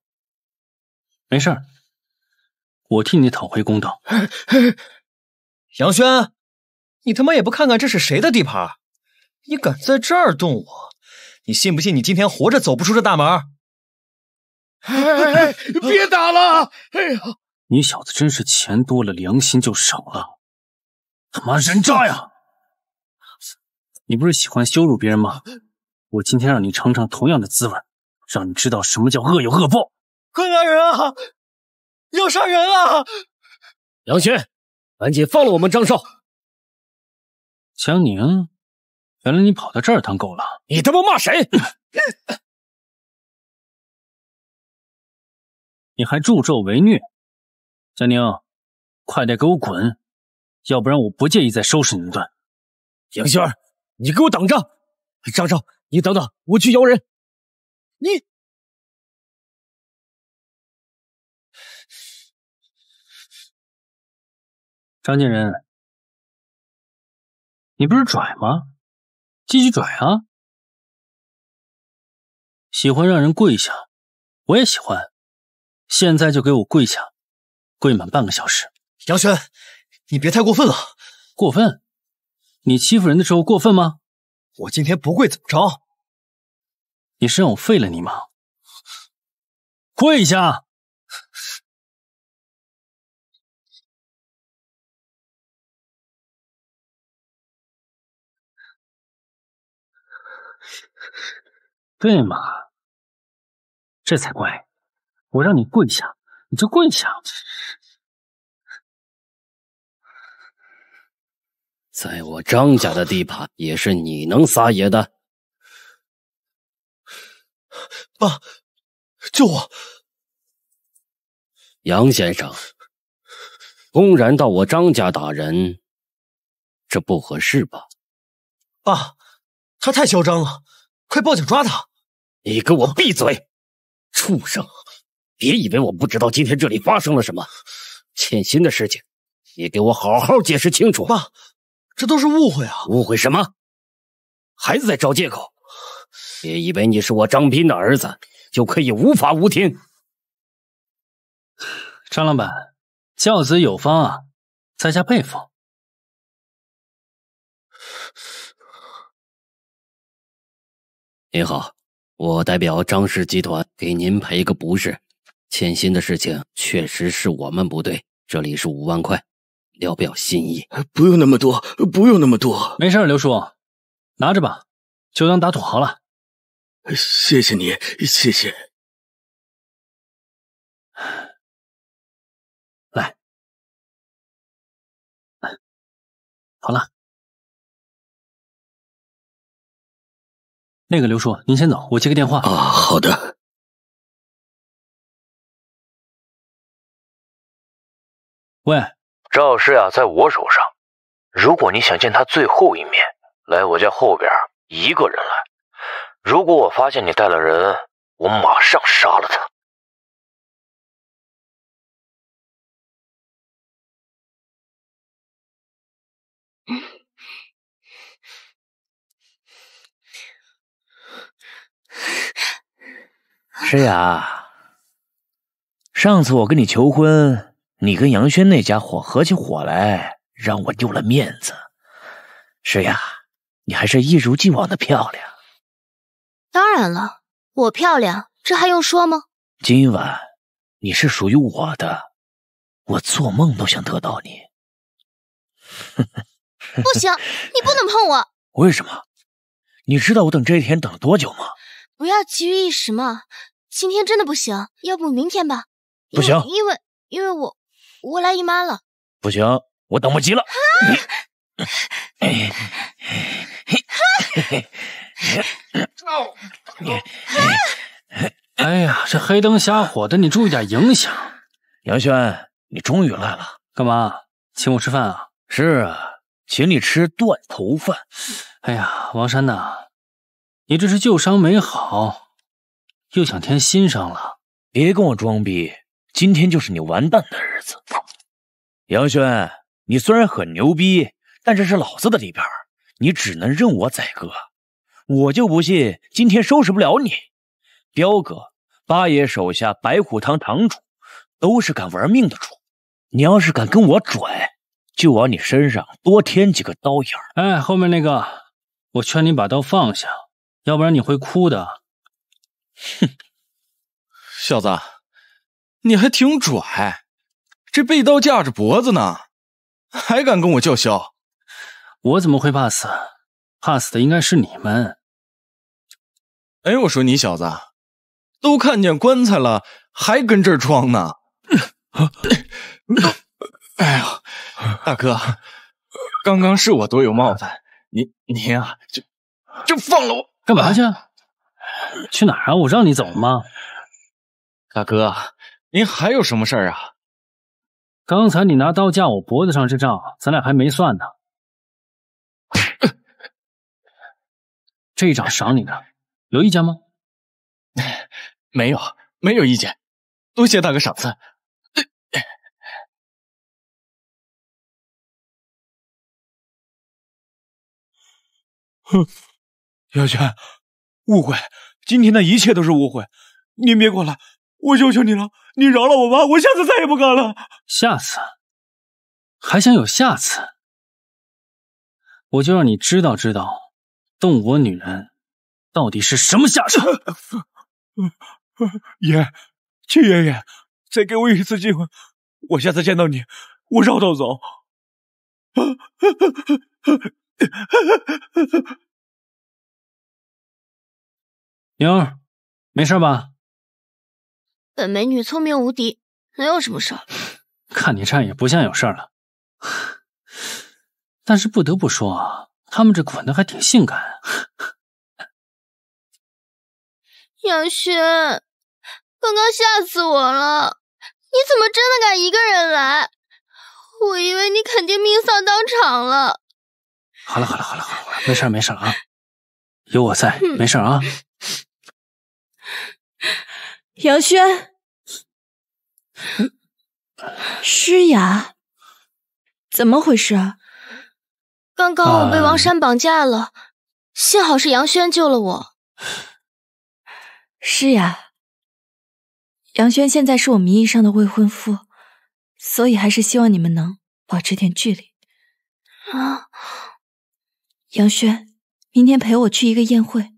没事儿，我替你讨回公道。杨轩，你他妈也不看看这是谁的地盘，你敢在这儿动我，你信不信你今天活着走不出这大门？哎，哎，别打了！哎呀，你小子真是钱多了良心就少了，他妈人渣呀！你不是喜欢羞辱别人吗？我今天让你尝尝同样的滋味，让你知道什么叫恶有恶报。快来人啊！要杀人啊！杨轩，赶紧放了我们张少。江宁，原来你跑到这儿当狗了？你他妈骂谁？你还助纣为虐，江宁，快点给我滚，要不然我不介意再收拾你一顿。杨儿，你给我等着！张昭，你等等，我去摇人。你，张建仁，你不是拽吗？继续拽啊！喜欢让人跪下，我也喜欢。现在就给我跪下，跪满半个小时。杨轩，你别太过分了。过分？你欺负人的时候过分吗？我今天不跪怎么着？你是让我废了你吗？跪下！对嘛，这才怪。我让你跪下，你就跪下。在我张家的地盘，也是你能撒野的？爸，救我！杨先生公然到我张家打人，这不合适吧？爸，他太嚣张了，快报警抓他！你给我闭嘴，畜生！别以为我不知道今天这里发生了什么，欠薪的事情，你给我好好解释清楚。爸，这都是误会啊！误会什么？孩子在找借口。别以为你是我张斌的儿子，就可以无法无天。张老板，教子有方啊，在下佩服。您好，我代表张氏集团给您赔个不是。欠薪的事情确实是我们不对，这里是五万块，聊表心意。不用那么多，不用那么多，没事。刘叔，拿着吧，就当打土豪了。谢谢你，谢谢。来，好了。那个刘叔，您先走，我接个电话。啊，好的。喂，赵诗雅在我手上。如果你想见她最后一面，来我家后边，一个人来。如果我发现你带了人，我马上杀了她。诗雅，上次我跟你求婚。你跟杨轩那家伙合起伙来，让我丢了面子。是呀，你还是一如既往的漂亮。当然了，我漂亮，这还用说吗？今晚你是属于我的，我做梦都想得到你。不行，你不能碰我。为什么？你知道我等这一天等了多久吗？不要急于一时嘛，今天真的不行，要不明天吧。不行，因为因为因为我。我来姨妈了，不行，我等不及了。你哎呀，这黑灯瞎火的，你注意点影响。杨轩，你终于来了，干嘛请我吃饭啊？是啊，请你吃断头饭。哎呀，王山呐，你这是旧伤没好，又想添新伤了？别跟我装逼。今天就是你完蛋的日子，杨轩，你虽然很牛逼，但这是老子的地盘，你只能任我宰割。我就不信今天收拾不了你。彪哥，八爷手下白虎堂堂主，都是敢玩命的主。你要是敢跟我拽，就往你身上多添几个刀眼。哎，后面那个，我劝你把刀放下，要不然你会哭的。哼，小子。你还挺拽，这被刀架着脖子呢，还敢跟我叫嚣？我怎么会怕死？怕死的应该是你们。哎，我说你小子，都看见棺材了，还跟这儿装呢？哎呀，大哥，刚刚是我多有冒犯，您您啊，就就放了我，干嘛去？去哪儿啊？我让你走了吗？大哥。您还有什么事儿啊？刚才你拿刀架我脖子上，这账咱俩还没算呢。这一掌赏你的，有意见吗？没有，没有意见。多谢大哥赏赐。哼，姚泉，误会，今天的一切都是误会，您别过来。我求求你了，你饶了我吧，我下次再也不敢了。下次还想有下次？我就让你知道知道，动我女人到底是什么下场。爷，七爷爷，再给我一次机会，我下次见到你，我绕道走。牛儿，没事吧？本美女聪明无敌，能有什么事儿？看你这样也不像有事儿了。但是不得不说啊，他们这捆的还挺性感。杨轩，刚刚吓死我了！你怎么真的敢一个人来？我以为你肯定命丧当场了。好了好了好了好了，没事没事啊，有我在，没事啊。杨轩，诗雅，怎么回事？刚刚我被王山绑架了，幸好是杨轩救了我。诗雅，杨轩现在是我名义上的未婚夫，所以还是希望你们能保持点距离。啊，杨轩，明天陪我去一个宴会。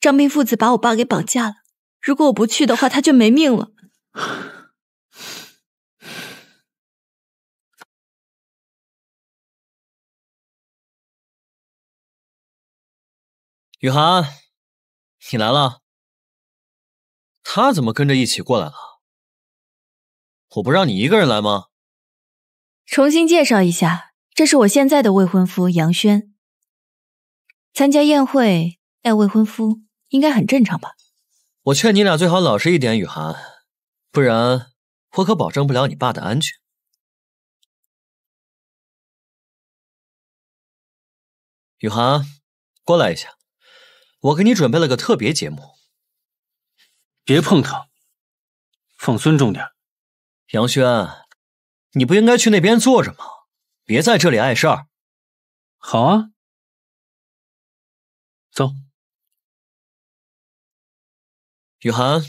张斌父子把我爸给绑架了。如果我不去的话，他就没命了。雨涵，你来了，他怎么跟着一起过来了？我不让你一个人来吗？重新介绍一下，这是我现在的未婚夫杨轩。参加宴会带未婚夫，应该很正常吧？我劝你俩最好老实一点，雨涵，不然我可保证不了你爸的安全。雨涵，过来一下，我给你准备了个特别节目。别碰他，放尊重点。杨轩，你不应该去那边坐着吗？别在这里碍事儿。好啊，走。雨涵，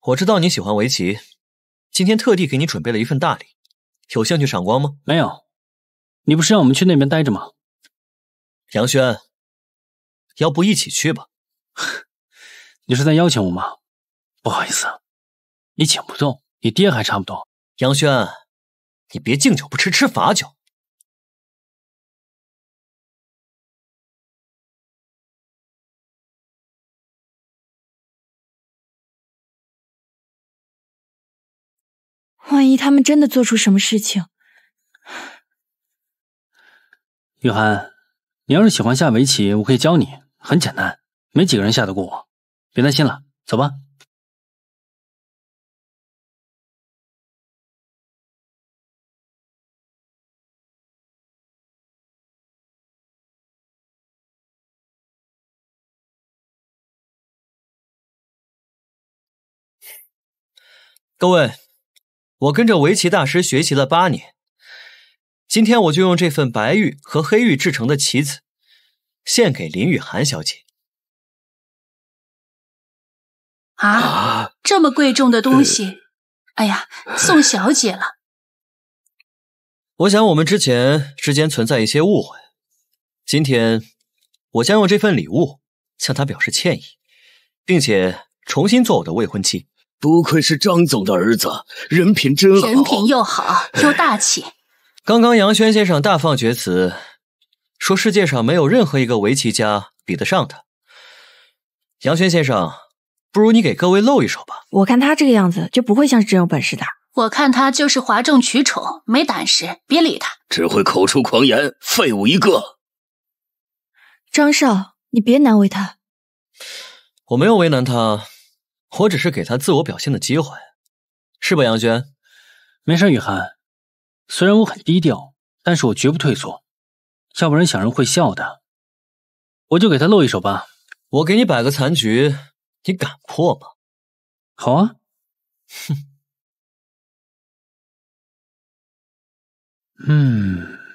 我知道你喜欢围棋，今天特地给你准备了一份大礼，有兴趣赏光吗？没有，你不是让我们去那边待着吗？杨轩，要不一起去吧？你是在邀请我吗？不好意思，你请不动，你爹还差不多。杨轩，你别敬酒不吃吃罚酒。万一他们真的做出什么事情，雨涵，你要是喜欢下围棋，我可以教你，很简单，没几个人下得过我。别担心了，走吧。各位。我跟着围棋大师学习了八年，今天我就用这份白玉和黑玉制成的棋子，献给林雨涵小姐。啊，这么贵重的东西，哎呀，送小姐了。我想我们之前之间存在一些误会，今天我将用这份礼物向她表示歉意，并且重新做我的未婚妻。不愧是张总的儿子，人品真好，人品又好又大气。刚刚杨轩先生大放厥词，说世界上没有任何一个围棋家比得上他。杨轩先生，不如你给各位露一手吧。我看他这个样子，就不会像是真有本事的。我看他就是哗众取宠，没胆识，别理他，只会口出狂言，废物一个。张少，你别难为他，我没有为难他。我只是给他自我表现的机会，是吧，杨娟？没事，雨涵。虽然我很低调，但是我绝不退缩，要不然小人会笑的。我就给他露一手吧。我给你摆个残局，你敢破吗？好啊。哼。嗯。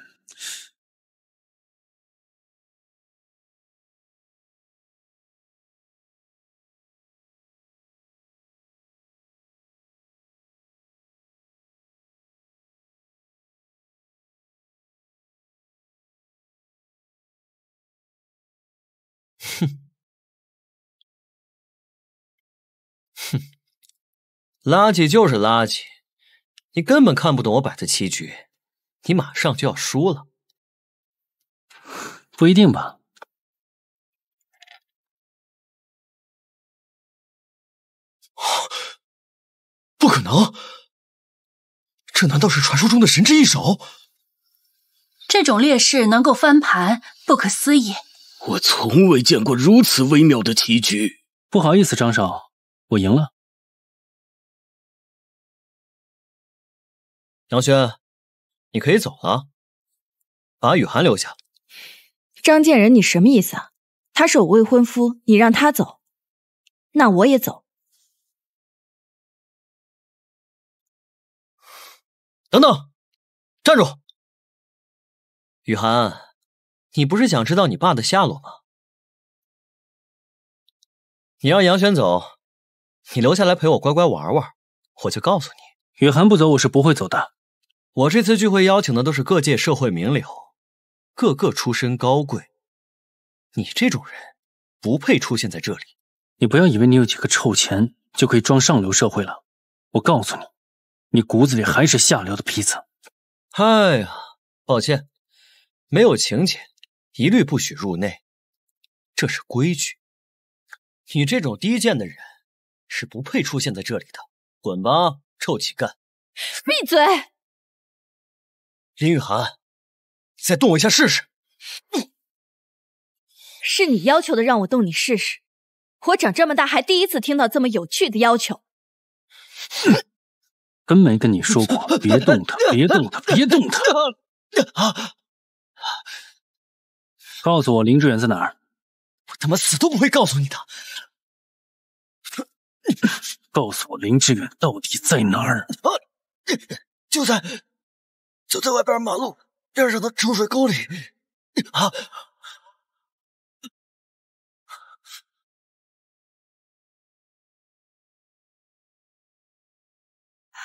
垃圾就是垃圾，你根本看不懂我摆的棋局，你马上就要输了。不一定吧？不可能！这难道是传说中的神之一手？这种劣势能够翻盘，不可思议！我从未见过如此微妙的棋局。不好意思，张少，我赢了。杨轩，你可以走了，把雨涵留下。张建仁，你什么意思啊？他是我未婚夫，你让他走，那我也走。等等，站住！雨涵，你不是想知道你爸的下落吗？你让杨轩走，你留下来陪我乖乖玩玩，我就告诉你。雨涵不走，我是不会走的。我这次聚会邀请的都是各界社会名流，个个出身高贵。你这种人不配出现在这里。你不要以为你有几个臭钱就可以装上流社会了。我告诉你，你骨子里还是下流的坯子。嗨呀，抱歉，没有请柬一律不许入内，这是规矩。你这种低贱的人是不配出现在这里的，滚吧，臭乞丐！闭嘴！林雨涵，再动我一下试试。是你要求的，让我动你试试。我长这么大还第一次听到这么有趣的要求。跟没跟你说过？别动他！别动他！别动他！告诉我林志远在哪儿？我他妈死都不会告诉你的。告诉我林志远到底在哪儿？就在。就在外边马路边上的臭水沟里，啊！爸，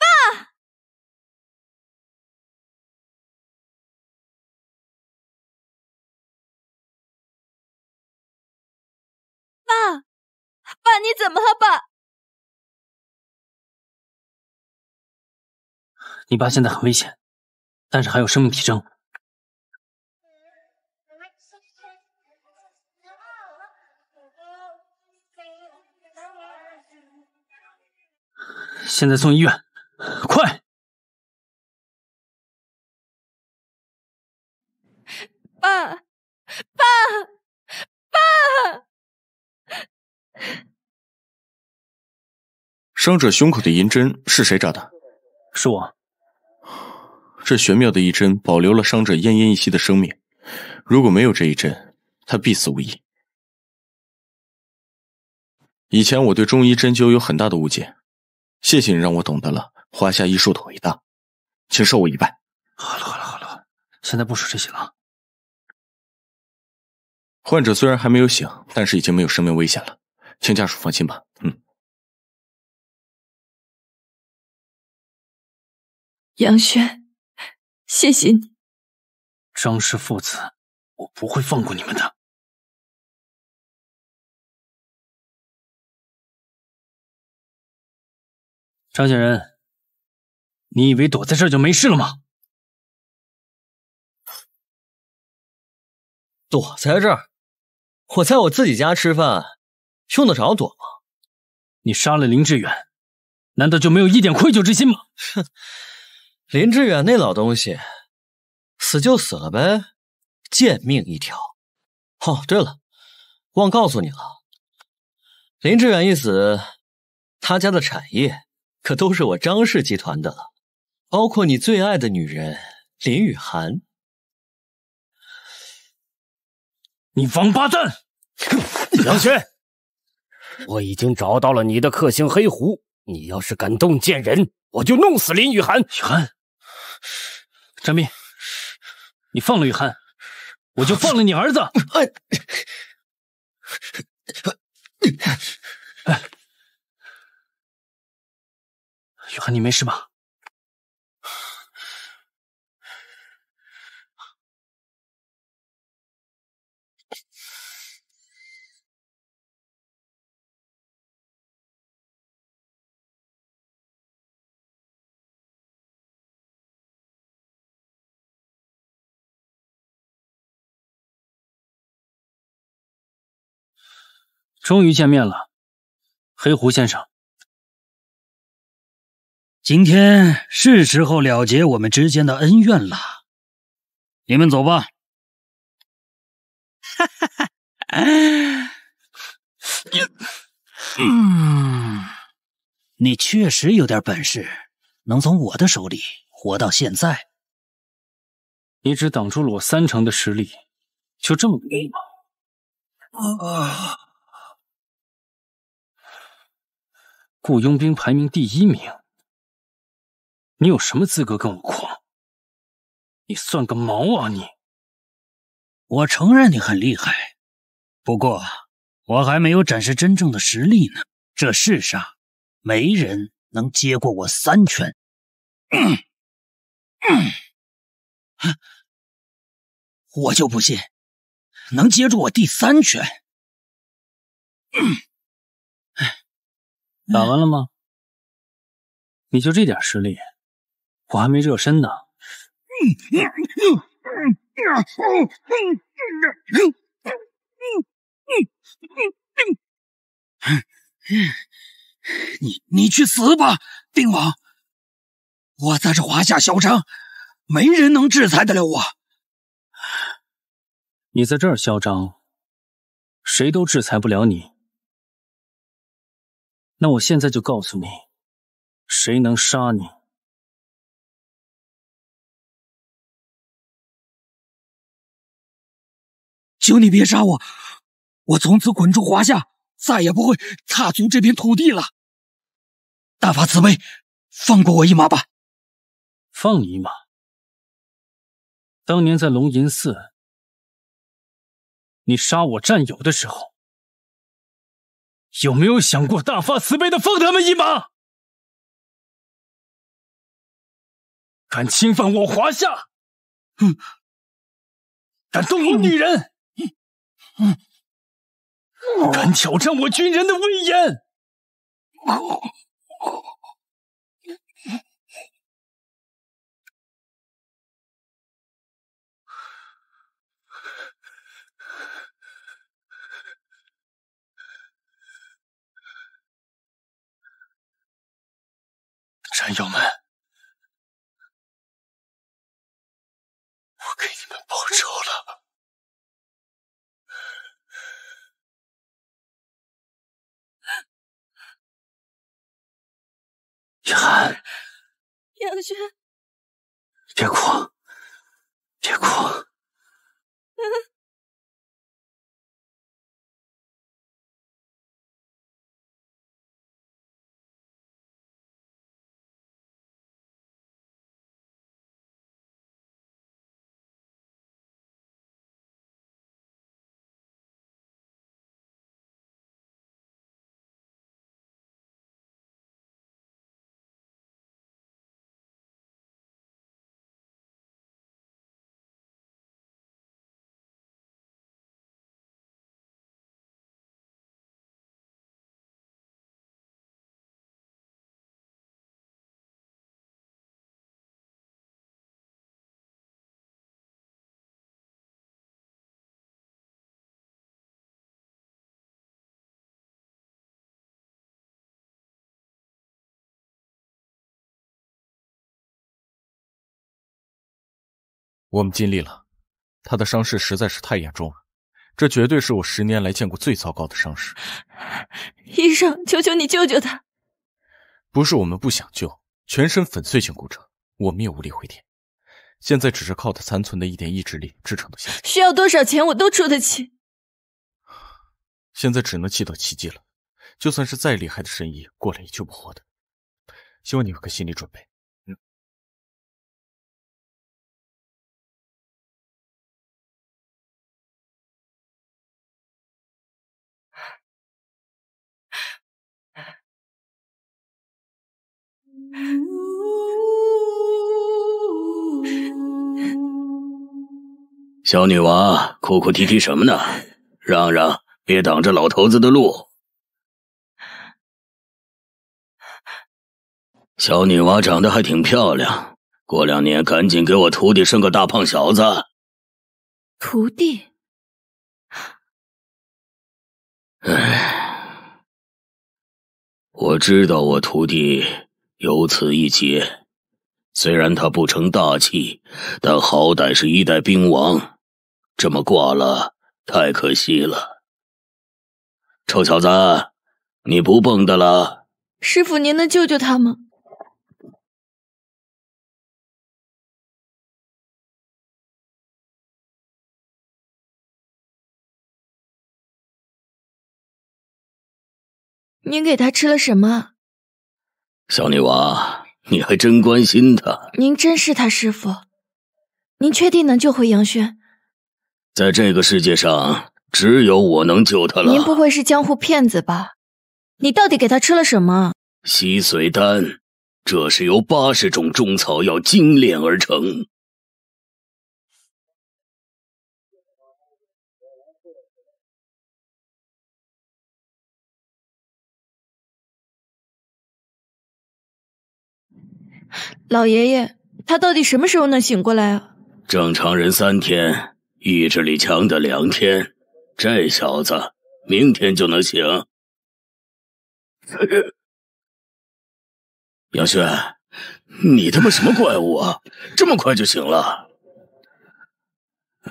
爸，爸！爸，你怎么了，爸？你爸现在很危险，但是还有生命体征。现在送医院，快！爸，爸，爸！伤者胸口的银针是谁扎的？是我。这玄妙的一针保留了伤者奄奄一息的生命，如果没有这一针，他必死无疑。以前我对中医针灸有很大的误解，谢谢你让我懂得了华夏医术的伟大，请受我一拜。好了好了好了，现在不说这些了。患者虽然还没有醒，但是已经没有生命危险了，请家属放心吧。杨轩，谢谢你。张氏父子，我不会放过你们的。张显仁，你以为躲在这儿就没事了吗？躲在这儿，我在我自己家吃饭，用得着躲吗？你杀了林志远，难道就没有一点愧疚之心吗？哼！林志远那老东西，死就死了呗，贱命一条。哦，对了，忘告诉你了，林志远一死，他家的产业可都是我张氏集团的了，包括你最爱的女人林雨涵。你王八蛋，杨轩，我已经找到了你的克星黑狐，你要是敢动贱人，我就弄死林雨涵。雨涵。张斌，你放了雨涵，我就放了你儿子。哎，雨涵，你没事吧？终于见面了，黑狐先生。今天是时候了结我们之间的恩怨了。你们走吧。哈哈哈，你，嗯，你确实有点本事，能从我的手里活到现在。你只挡住了我三成的实力，就这么不吗？啊！雇佣兵排名第一名，你有什么资格跟我狂？你算个毛啊你！我承认你很厉害，不过我还没有展示真正的实力呢。这世上没人能接过我三拳，我就不信能接住我第三拳。打完了吗？你就这点实力，我还没热身呢。你你去死吧，丁王！我在这华夏嚣张，没人能制裁得了我。你在这儿嚣张，谁都制裁不了你。那我现在就告诉你，谁能杀你？求你别杀我，我从此滚出华夏，再也不会踏足这片土地了。大发慈悲，放过我一马吧！放你一马？当年在龙吟寺，你杀我战友的时候。有没有想过大发慈悲的放他们一马？敢侵犯我华夏，嗯，敢动我女人，嗯敢挑战我军人的威严。战友们，我给你们报仇了，雨涵，杨轩，别哭，别哭。我们尽力了，他的伤势实在是太严重了，这绝对是我十年来见过最糟糕的伤势。医生，求求你救救他！不是我们不想救，全身粉碎性骨折，我们也无力回天。现在只是靠他残存的一点意志力支撑得下。需要多少钱我都出得起。现在只能祈祷奇迹了，就算是再厉害的神医过来也救不活的。希望你有个心理准备。小女娃，哭哭啼啼什么呢？让让，别挡着老头子的路。小女娃长得还挺漂亮，过两年赶紧给我徒弟生个大胖小子。徒弟，哎，我知道我徒弟。有此一劫，虽然他不成大器，但好歹是一代兵王，这么挂了太可惜了。臭小子，你不蹦跶了！师傅，您能救救他吗？您给他吃了什么？小女娃，你还真关心他。您真是他师傅，您确定能救回杨轩？在这个世界上，只有我能救他了。您不会是江湖骗子吧？你到底给他吃了什么？吸髓丹，这是由八十种中草药精炼而成。老爷爷，他到底什么时候能醒过来啊？正常人三天，意志力强的两天，这小子明天就能醒。杨轩，你他妈什么怪物啊？这么快就醒了？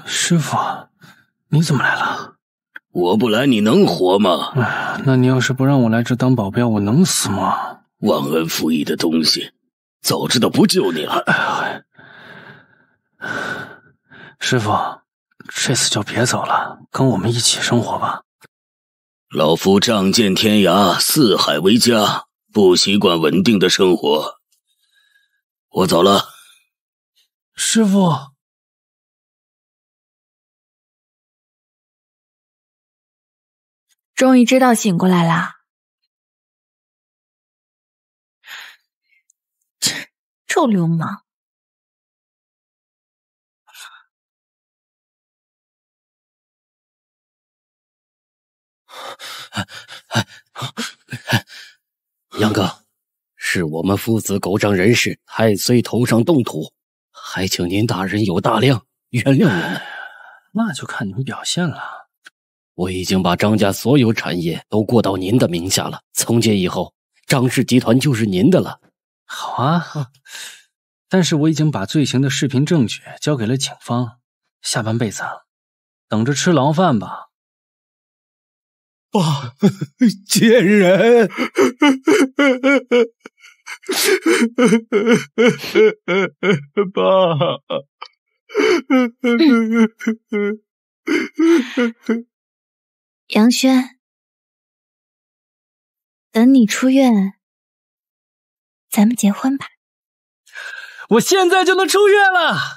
师傅，你怎么来了？我不来你能活吗？那你要是不让我来这当保镖，我能死吗？忘恩负义的东西！早知道不救你了，师傅，这次就别走了，跟我们一起生活吧。老夫仗剑天涯，四海为家，不习惯稳定的生活。我走了，师傅，终于知道醒过来了。臭流氓！杨哥，是我们父子狗仗人势，太岁头上动土，还请您大人有大量，原谅我们。那就看你们表现了。我已经把张家所有产业都过到您的名下了，从今以后，张氏集团就是您的了。好啊，但是我已经把罪行的视频证据交给了警方，下半辈子等着吃牢饭吧，爸，贱人，爸，杨轩，等你出院。咱们结婚吧，我现在就能出院了。